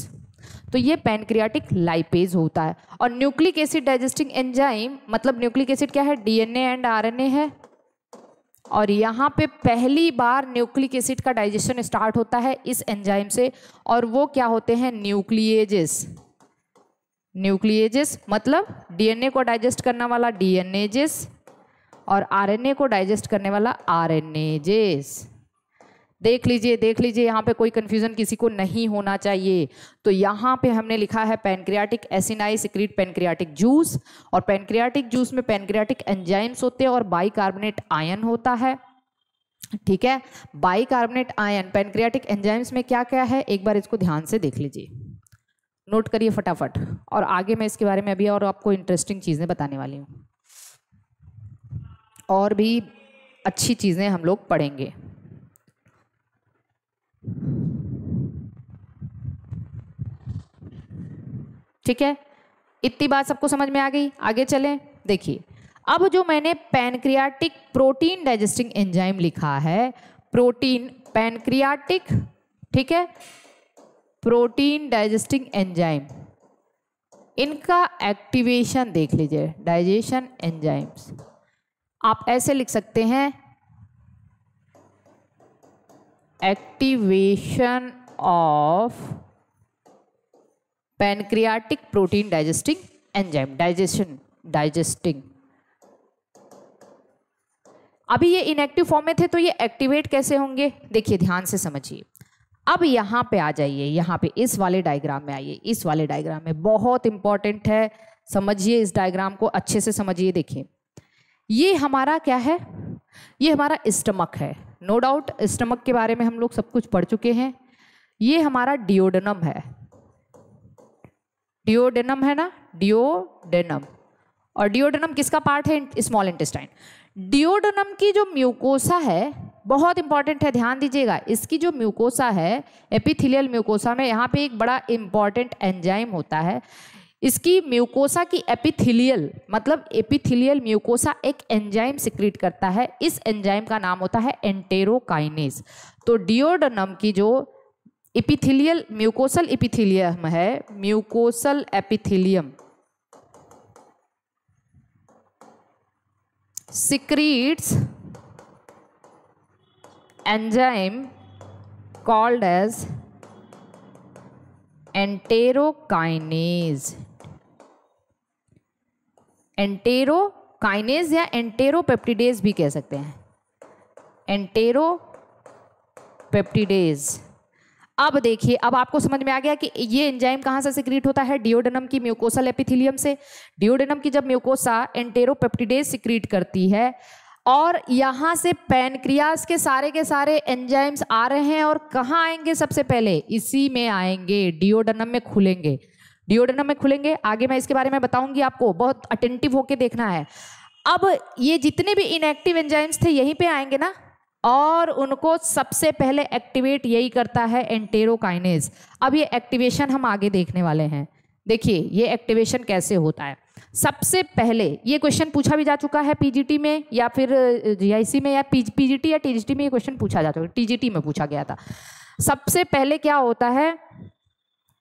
Speaker 1: तो ये पेनक्रियाटिक लाइपेज होता है और न्यूक्लिक एसिड डाइजेस्टिंग एंजाइम मतलब न्यूक्लिक एसिड क्या है डीएनए एंड आरएनए है और यहाँ पे पहली बार न्यूक्लिक एसिड का डाइजेशन स्टार्ट होता है इस एंजाइम से और वो क्या होते हैं न्यूक्लिएजेस न्यूक्लिएजेस मतलब डीएनए को डाइजेस्ट करने वाला डीएनएजेस और आरएनए को डाइजेस्ट करने वाला आरएनएजेस देख लीजिए देख लीजिए यहाँ पे कोई कन्फ्यूज़न किसी को नहीं होना चाहिए तो यहाँ पे हमने लिखा है pancreatic acini secrete pancreatic juice और पेनक्रियाटिक जूस में पेनक्रियाटिक एंजाइम्स होते हैं और बाइकार्बोनेट आयन होता है ठीक है बाइकार्बोनेट आयन पेनक्रियाटिक एंजाइम्स में क्या क्या है एक बार इसको ध्यान से देख लीजिए नोट करिए फटाफट और आगे मैं इसके बारे में अभी और आपको इंटरेस्टिंग चीज़ें बताने वाली हूँ और भी अच्छी चीज़ें हम लोग पढ़ेंगे ठीक है इतनी बात सबको समझ में आ गई आगे चलें देखिए अब जो मैंने पैनक्रियाटिक प्रोटीन डाइजेस्टिंग एंजाइम लिखा है प्रोटीन पैनक्रियाटिक ठीक है प्रोटीन डाइजेस्टिंग एंजाइम इनका एक्टिवेशन देख लीजिए डाइजेशन एंजाइम्स आप ऐसे लिख सकते हैं activation of pancreatic protein digesting enzyme digestion digesting अभी ये इनएक्टिव फॉर्म में थे तो ये एक्टिवेट कैसे होंगे देखिए ध्यान से समझिए अब यहाँ पे आ जाइए यहाँ पे इस वाले डायग्राम में आइए इस वाले डायग्राम में बहुत इंपॉर्टेंट है समझिए इस डायग्राम को अच्छे से समझिए देखिए ये हमारा क्या है ये हमारा स्टमक है नो डाउट स्टमक के बारे में हम लोग सब कुछ पढ़ चुके हैं ये हमारा डिओडेनम है डिओडेनम है ना डिओडेनम और डिओडेनम किसका पार्ट है स्मॉल इंटेस्टाइन डिओडेनम की जो म्यूकोसा है बहुत इंपॉर्टेंट है ध्यान दीजिएगा इसकी जो म्यूकोसा है एपिथिलियल म्यूकोसा में यहाँ पे एक बड़ा इंपॉर्टेंट एंजाइम होता है इसकी म्यूकोसा की एपिथिलियल मतलब एपिथिलियल म्यूकोसा एक एंजाइम सिक्रीट करता है इस एंजाइम का नाम होता है एंटेरोकाइनेज तो डिओडनम की जो इपिथिलियल म्यूकोसल इपिथिलियम है mucosal epithelium secretes enzyme called as enterokinase enterokinase या एंटेरो पेप्टिडेज भी कह सकते हैं एंटेरो पेप्टिडेज अब देखिए अब आपको समझ में आ गया कि ये एंजाइम कहाँ से सिक्रीट होता है डिओडेनम की म्यूकोसल एपिथिलियम से डिओडेनम की जब म्यूकोसा एंटेरोपेप्टिडेज सिक्रीट करती है और यहाँ से पैनक्रियास के सारे के सारे एंजाइम्स आ रहे हैं और कहाँ आएंगे सबसे पहले इसी में आएंगे डिओडनम में खुलेंगे डिओडेनम में खुलेंगे आगे मैं इसके बारे में बताऊंगी आपको बहुत अटेंटिव होके देखना है अब ये जितने भी इनएक्टिव एंजाइम्स थे यहीं पे आएंगे ना और उनको सबसे पहले एक्टिवेट यही करता है एंटेरोकाइनेज अब ये एक्टिवेशन हम आगे देखने वाले हैं देखिए ये एक्टिवेशन कैसे होता है सबसे पहले ये क्वेश्चन पूछा भी जा चुका है पीजीटी में या फिर जीआईसी में या पीजीटी या टीजीटी में ये क्वेश्चन पूछा जा चुका है टीजीटी में पूछा गया था सबसे पहले क्या होता है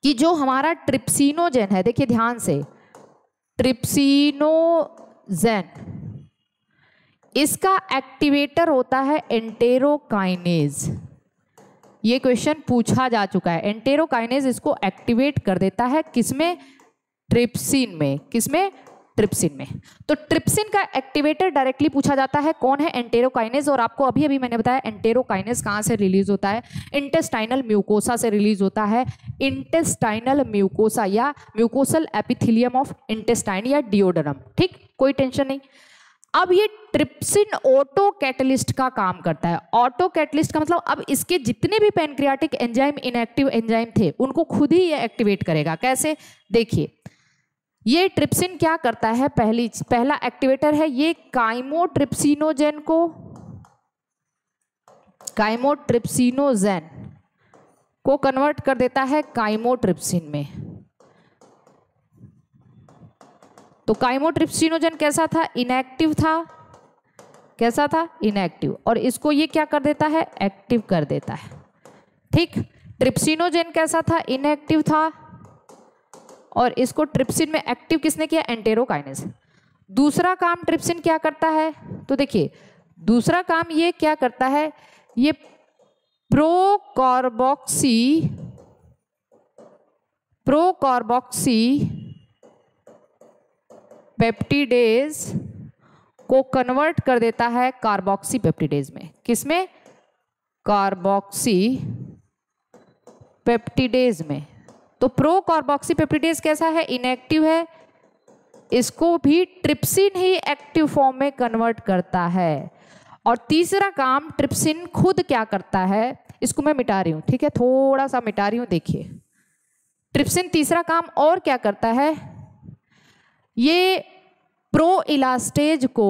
Speaker 1: कि जो हमारा ट्रिप्सिनोजेन है देखिए ध्यान से ट्रिप्सिनोजेन इसका एक्टिवेटर होता है एंटेरोकाइनेज ये क्वेश्चन पूछा जा चुका है एंटेरोकाइनेज इसको एक्टिवेट कर देता है किसमें ट्रिप्सिन में किसमें ट्रिप्सिन में तो ट्रिप्सिन का एक्टिवेटर डायरेक्टली पूछा जाता है कौन है एंटेरोकाइनेज और आपको अभी अभी मैंने बताया एंटेरोकाइनेज कहाँ से रिलीज होता है इंटेस्टाइनल म्यूकोसा से रिलीज होता है इंटेस्टाइनल म्यूकोसा या म्यूकोसल एपिथिलियम ऑफ इंटेस्टाइन या डिओडरम ठीक कोई टेंशन नहीं अब ये ट्रिप्सिन ऑटो कैटलिस्ट का काम करता है ऑटो कैटलिस्ट का मतलब अब इसके जितने भी पेनक्रियाटिक एंजाइम इनएक्टिव एंजाइम थे उनको खुद ही ये एक्टिवेट करेगा कैसे देखिए ये ट्रिप्सिन क्या करता है पहली पहला एक्टिवेटर है ये काइमोट्रिप्सिनोजेन को काइमोट्रिप्सिनोजेन को कन्वर्ट कर देता है काइमोट्रिप्सिन में तो काइमोट्रिप्सिनोजेन कैसा था इनएक्टिव था कैसा था इनएक्टिव और इसको ये क्या कर देता है एक्टिव कर देता है ठीक ट्रिप्सिनोजेन कैसा था इनएक्टिव था और इसको ट्रिप्सिन में एक्टिव किसने किया एंटेरो दूसरा काम ट्रिप्सिन क्या करता है तो देखिए दूसरा काम ये क्या करता है ये प्रोकॉर्बोक्सी प्रोकॉर्बोक्सी पेप्टिडेज को कन्वर्ट कर देता है कार्बोक्सी पेप्टिडेज में किसमें कार्बोक्सी पेप्टिडेज में तो प्रो कार्बोक्सीपेप्टिडेज कैसा है इनएक्टिव है इसको भी ट्रिप्सिन ही एक्टिव फॉर्म में कन्वर्ट करता है और तीसरा काम ट्रिप्सिन खुद क्या करता है इसको मैं मिटा रही हूँ ठीक है थोड़ा सा मिटा रही हूँ देखिए ट्रिप्सिन तीसरा काम और क्या करता है ये प्रो इलास्टेज को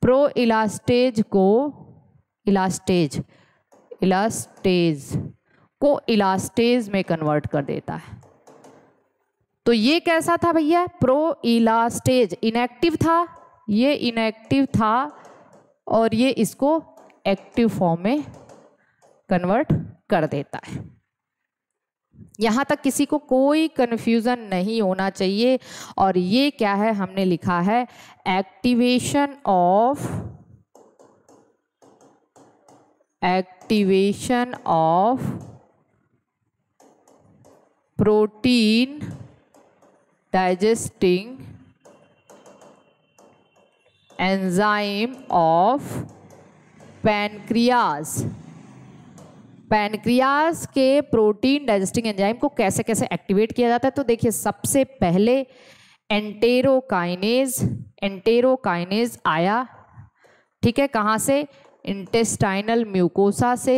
Speaker 1: प्रो इलास्टेज को इलास्टेज इलास्टेज को इलास्टेज में कन्वर्ट कर देता है तो ये कैसा था भैया प्रो इलास्टेज इनएक्टिव था ये इनएक्टिव था और ये इसको एक्टिव फॉर्म में कन्वर्ट कर देता है यहां तक किसी को कोई कंफ्यूजन नहीं होना चाहिए और ये क्या है हमने लिखा है activation of activation of protein digesting enzyme of pancreas pancreas के प्रोटीन डाइजेस्टिंग एंजाइम को कैसे कैसे एक्टिवेट किया जाता है तो देखिए सबसे पहले एंटेरोकाइनेज एंटेरोकाइनेज आया ठीक है कहाँ से इंटेस्टाइनल म्यूकोसा से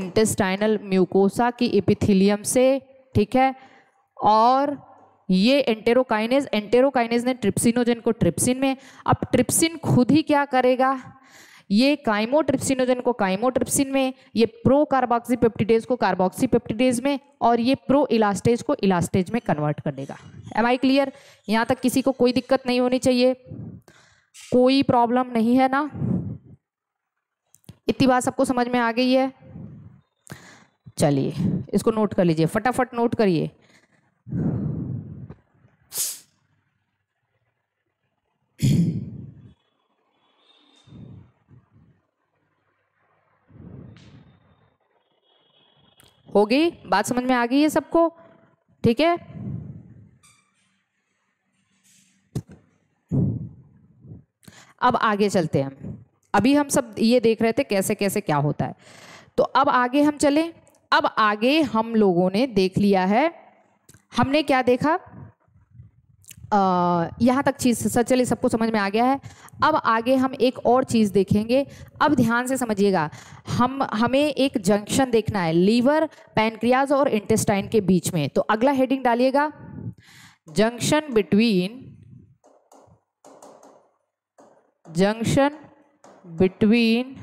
Speaker 1: इंटेस्टाइनल म्यूकोसा की एपिथिलियम से ठीक है और ये एंटेरोकाइनेज एंटेरोकाइनेज ने ट्रिप्सिनोजन को ट्रिप्सिन में अब ट्रिप्सिन खुद ही क्या करेगा ये काइमोट्रिप्सिनोजन को काइमोट्रिप्सिन में ये प्रो कार्बोक्सीपेप्टिडेज को कार्बोक्सीपेप्टिडेज में और ये प्रो इलास्टेज को इलास्टेज में कन्वर्ट कर देगा एम आई क्लियर यहाँ तक किसी को कोई दिक्कत नहीं होनी चाहिए कोई प्रॉब्लम नहीं है ना इतनी बात सबको समझ में आ गई है चलिए इसको नोट कर लीजिए फटाफट नोट करिए हो गई बात समझ में आ गई है सबको ठीक है अब आगे चलते हैं हम अभी हम सब ये देख रहे थे कैसे कैसे क्या होता है तो अब आगे हम चलें अब आगे हम लोगों ने देख लिया है हमने क्या देखा यहाँ तक चीज़ सच चलिए सबको समझ में आ गया है अब आगे हम एक और चीज़ देखेंगे अब ध्यान से समझिएगा हम हमें एक जंक्शन देखना है लीवर पैनक्रियाज और इंटेस्टाइन के बीच में तो अगला हेडिंग डालिएगा junction between junction between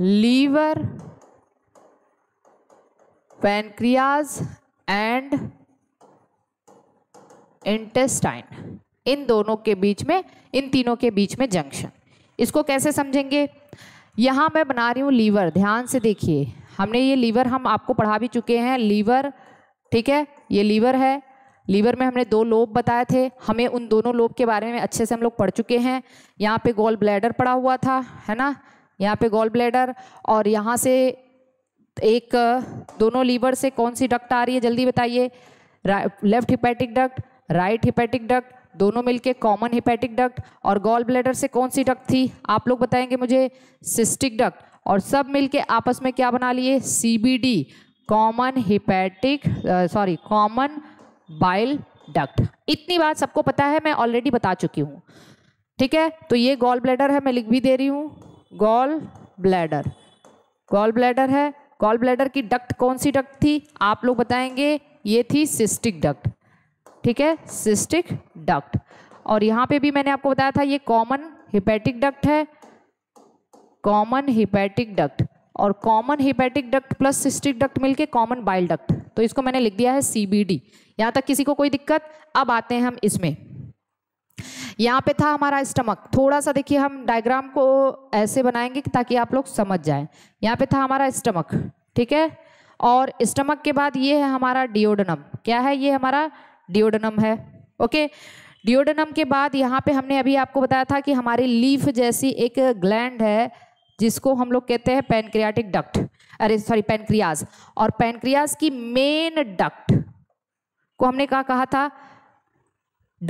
Speaker 1: liver pancreas and intestine इन दोनों के बीच में इन तीनों के बीच में जंक्शन इसको कैसे समझेंगे यहाँ मैं बना रही हूँ लीवर ध्यान से देखिए हमने ये लीवर हम आपको पढ़ा भी चुके हैं लीवर ठीक है ये लीवर है लीवर में हमने दो लोब बताए थे हमें उन दोनों लोब के बारे में अच्छे से हम लोग पढ़ चुके हैं यहाँ पे गोल ब्लैडर पड़ा हुआ था है ना यहाँ पे गोल ब्लेडर और यहाँ से एक दोनों लीवर से कौन सी डक्ट आ रही है जल्दी बताइए left hepatic duct right hepatic duct दोनों मिलके कॉमन हिपैटिक डक्ट और गोल ब्लेडर से कौन सी डक्ट थी आप लोग बताएंगे मुझे सिस्टिक डक्ट और सब मिलके आपस में क्या बना लिए the common hepatic sorry common bile duct इतनी बात सबको पता है मैं ऑलरेडी बता चुकी हूँ ठीक है तो ये गोल ब्लेडर है मैं लिख भी दे रही हूँ गॉल ब्लैडर गॉल ब्लैडर है गॉल ब्लैडर की डक्ट कौन सी डक्ट थी आप लोग बताएंगे ये थी सिस्टिक डक्ट ठीक है सिस्टिक डक्ट और यहाँ पे भी मैंने आपको बताया था ये कॉमन हिपैटिक डक्ट है कॉमन हिपैटिक डक्ट और common hepatic duct plus cystic duct मिलके कॉमन बाइल डक्ट तो इसको मैंने लिख दिया है सी बी डी यहाँ तक किसी को कोई दिक्कत अब आते हैं हम इसमें यहाँ पे था हमारा स्टमक थोड़ा सा देखिए हम डायग्राम को ऐसे बनाएंगे ताकि आप लोग समझ जाएं यहाँ पे था हमारा स्टमक ठीक है और स्टमक के बाद ये है हमारा डिओडनम क्या है ये हमारा डिओडनम है ओके डिओडनम के बाद यहाँ पे हमने अभी आपको बताया था कि हमारी लीफ जैसी एक ग्लैंड है जिसको हम लोग कहते हैं पेनक्रियाटिक डक्ट अरे सॉरी पेनक्रियाज और पेनक्रियाज की मेन डक्ट को हमने कहा कहा था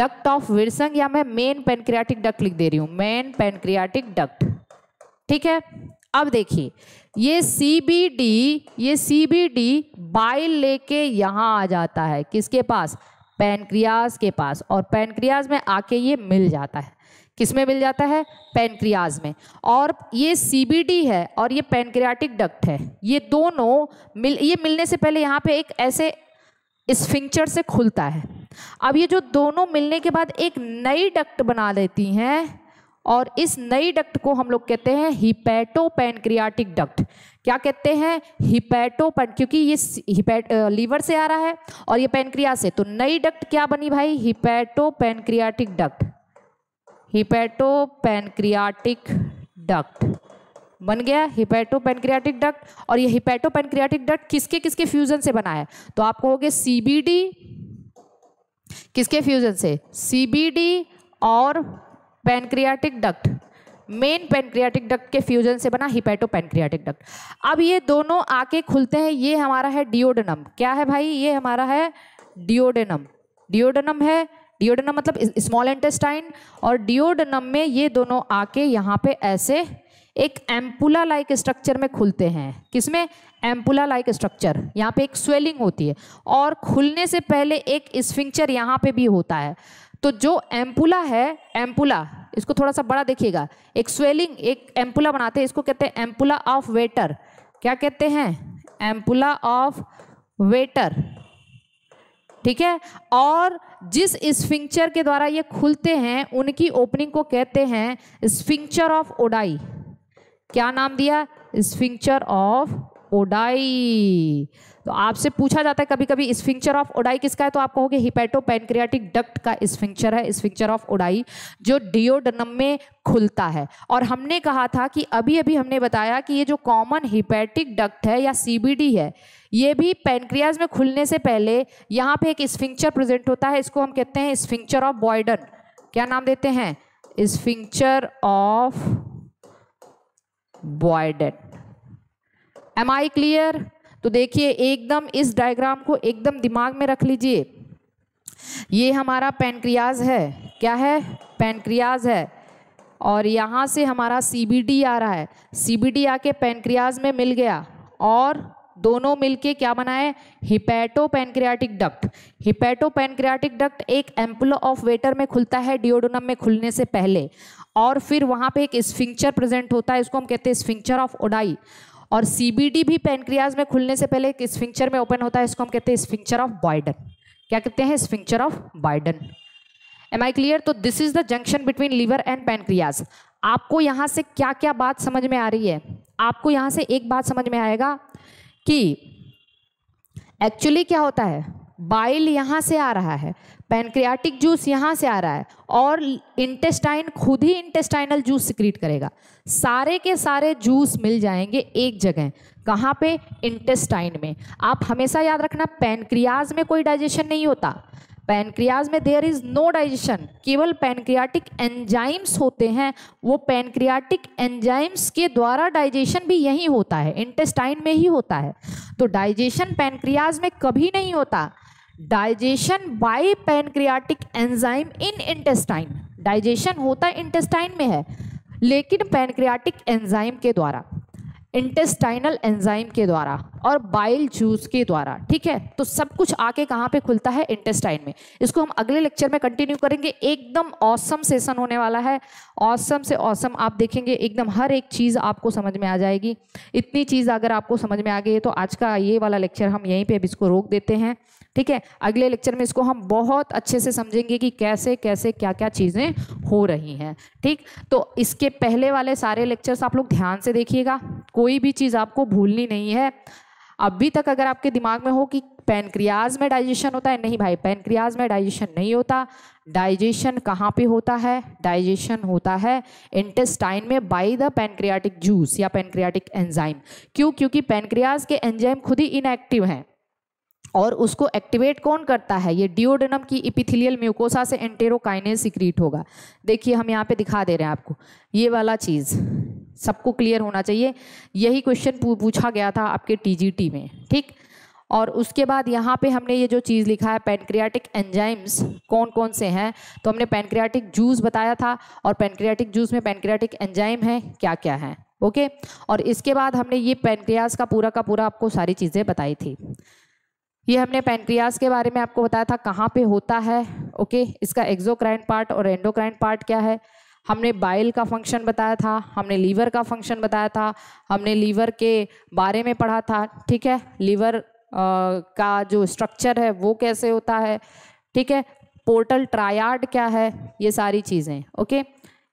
Speaker 1: डक्ट ऑफ विरसंग या मैं मेन पेनक्रियाटिक डक्ट लिख दे रही हूँ मेन पेनक्रियाटिक डक्ट ठीक है अब देखिए ये सी बी डी ये सी बी डी बाइल लेके यहाँ आ जाता है किसके पास पेनक्रियाज के पास और पेनक्रियाज में आके ये मिल जाता है किस में मिल जाता है पेनक्रियाज में और ये डी है और ये पेनक्रियाटिक डक्ट है ये दोनों मिल ये मिलने से पहले यहाँ पे एक ऐसे स्फिंक्चर से खुलता है अब ये जो दोनों मिलने के बाद एक नई डक्ट बना लेती हैं और इस नई डक्ट को हम लोग कहते हैं हिपैटो पैनक्रियाटिक डक्ट क्या कहते हैं हिपैटो क्योंकि ये हिपैट लीवर से आ रहा है और ये पेनक्रिया से तो नई डक्ट क्या बनी भाई hepato pancreatic duct pancreatic duct बन गया हिपैटो पेनक्रियाटिक डक्ट और ये पेनक्रियाटिक डक्ट किसके किसके फ्यूजन से बना है तो आप कहोगे सीबीडी किसके फ्यूजन से सीबीडी और pancreatic duct main pancreatic duct के फ्यूजन से बना हिपैटो पेनक्रियाटिक डक्ट अब ये दोनों आके खुलते हैं ये हमारा है डिओडनम क्या है भाई ये हमारा है डिओडनम डिओडनम है डिओडनम मतलब स्मॉल इंटेस्टाइन और डिओडनम में ये दोनों आके यहाँ पे ऐसे एक एम्पुला लाइक स्ट्रक्चर में खुलते हैं किसमें एम्पुला लाइक स्ट्रक्चर यहाँ पे एक स्वेलिंग होती है और खुलने से पहले एक स्फिंक्चर यहाँ पे भी होता है तो जो एम्पुला है एम्पुला इसको थोड़ा सा बड़ा देखिएगा एक स्वेलिंग एक एम्पुला बनाते हैं इसको कहते हैं एम्पुला ऑफ वेटर क्या कहते हैं एम्पुला ऑफ वेटर ठीक है और जिस स्फिंक्चर के द्वारा ये खुलते हैं उनकी ओपनिंग को कहते हैं स्फिंक्चर ऑफ ओडाई क्या नाम दिया स्फिंक्चर ऑफ ओडाई तो आपसे पूछा जाता है कभी कभी स्फिंक्चर ऑफ ओडाई किसका है तो आप कहोगे हिपेटो पेनक्रियाटिक डक्ट का स्फिंक्चर है स्फिंक्चर ऑफ ओडाई जो डिओडनम में खुलता है और हमने कहा था कि अभी अभी हमने बताया कि ये जो कॉमन हिपेटिक डक्ट है या सीबीडी है ये भी पेनक्रियाज में खुलने से पहले यहाँ पे एक स्फिंक्चर प्रेजेंट होता है इसको हम कहते हैं स्फिंक्चर ऑफ बॉयडन क्या नाम देते हैं sphincter of voided. Am I clear? तो देखिए एकदम इस डायग्राम को एकदम दिमाग में रख लीजिए ये हमारा पेनक्रियाज है क्या है पेनक्रियाज है और यहाँ से हमारा डी आ रहा है डी आके पेनक्रियाज में मिल गया और दोनों मिलके क्या बनाए hepato pancreatic duct hepato pancreatic duct एक एम्पल ऑफ वेटर में खुलता है डिओडोनम में खुलने से पहले और फिर वहाँ पे एक स्फिंक्चर प्रेजेंट होता है इसको हम कहते हैं स्फिंक्चर ऑफ ओडाई और सीबीडी भी पेनक्रियाज में खुलने से पहले एक स्फिंक्चर में ओपन होता है इसको हम कहते हैं स्फिंक्चर ऑफ बॉयडन क्या कहते हैं sphincter of Boyden am I clear तो this is the junction between liver and pancreas आपको यहाँ से क्या क्या बात समझ में आ रही है आपको यहाँ से एक बात समझ में आएगा कि एक्चुअली क्या होता है बाइल यहाँ से आ रहा है पैनक्रियाटिक जूस यहाँ से आ रहा है और इंटेस्टाइन खुद ही इंटेस्टाइनल जूस सिक्रीट करेगा सारे के सारे जूस मिल जाएंगे एक जगह कहाँ पे इंटेस्टाइन में आप हमेशा याद रखना पैनक्रियाज में कोई डाइजेशन नहीं होता पैनक्रियाज में देयर इज नो डाइजेशन केवल पैनक्रियाटिक एंजाइम्स होते हैं वो पैनक्रियाटिक एंजाइम्स के द्वारा डाइजेशन भी यहीं होता है इंटेस्टाइन में ही होता है तो डाइजेशन पैनक्रियाज में कभी नहीं होता digestion by pancreatic enzyme in intestine digestion होता इंटेस्टाइन में है लेकिन पेनक्रियाटिक एंजाइम के द्वारा इंटेस्टाइनल एंजाइम के द्वारा और बाइल जूस के द्वारा ठीक है तो सब कुछ आके कहाँ पे खुलता है इंटेस्टाइन में इसको हम अगले लेक्चर में कंटिन्यू करेंगे एकदम औसम सेशन होने वाला है औसम से औसम आप देखेंगे एकदम हर एक चीज़ आपको समझ में आ जाएगी इतनी चीज़ अगर आपको समझ में आ गई है तो आज का ये वाला लेक्चर हम यहीं पर अब इसको रोक देते हैं ठीक है अगले लेक्चर में इसको हम बहुत अच्छे से समझेंगे कि कैसे कैसे क्या क्या चीज़ें हो रही हैं ठीक तो इसके पहले वाले सारे लेक्चर्स आप लोग ध्यान से देखिएगा कोई भी चीज़ आपको भूलनी नहीं है अभी तक अगर आपके दिमाग में हो कि पेनक्रियाज में डाइजेशन होता है नहीं भाई पेनक्रियाज में डाइजेशन नहीं होता डाइजेशन कहाँ पे होता है डाइजेशन होता है इंटेस्टाइन में बाय द पेनक्रियाटिक जूस या पेनक्रियाटिक एंजाइम क्यों क्योंकि पेनक्रियाज के एंजाइम खुद ही इनएक्टिव हैं और उसको एक्टिवेट कौन करता है ये डिओडनम की इपिथिलियल म्यूकोसा से एंटेरोकाइनेज सिक्रीट होगा देखिए हम यहाँ पे दिखा दे रहे हैं आपको ये वाला चीज़ सबको क्लियर होना चाहिए यही क्वेश्चन पूछा गया था आपके टीजीटी में ठीक और उसके बाद यहाँ पे हमने ये जो चीज़ लिखा है पेनक्रियाटिक एंजाइम्स कौन कौन से हैं तो हमने पेनक्रियाटिक जूस बताया था और पेनक्रियाटिक जूस में पेनक्रियाटिक एंजाइम है क्या क्या है ओके और इसके बाद हमने ये पेनक्रियाज का पूरा का पूरा आपको सारी चीज़ें बताई थी ये हमने पेनक्रियाज के बारे में आपको बताया था कहाँ पे होता है ओके इसका एक्जोक्राइन पार्ट और एंडोक्राइन पार्ट क्या है हमने बाइल का फंक्शन बताया था हमने लीवर का फंक्शन बताया था हमने लीवर के बारे में पढ़ा था ठीक है लीवर आ, का जो स्ट्रक्चर है वो कैसे होता है ठीक है पोर्टल ट्रायाड क्या है ये सारी चीज़ें ओके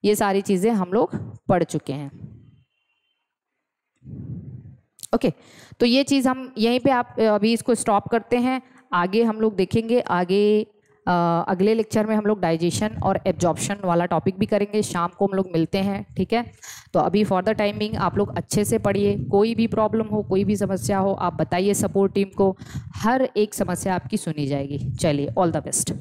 Speaker 1: ये सारी चीज़ें हम लोग पढ़ चुके हैं ओके तो ये चीज़ हम यहीं पे आप अभी इसको स्टॉप करते हैं आगे हम लोग देखेंगे आगे आ, अगले लेक्चर में हम लोग डाइजेशन और एब्जॉर्प्शन वाला टॉपिक भी करेंगे शाम को हम लोग मिलते हैं ठीक है तो अभी फॉर द टाइमिंग आप लोग अच्छे से पढ़िए कोई भी प्रॉब्लम हो कोई भी समस्या हो आप बताइए सपोर्ट टीम को हर एक समस्या आपकी सुनी जाएगी चलिए ऑल द बेस्ट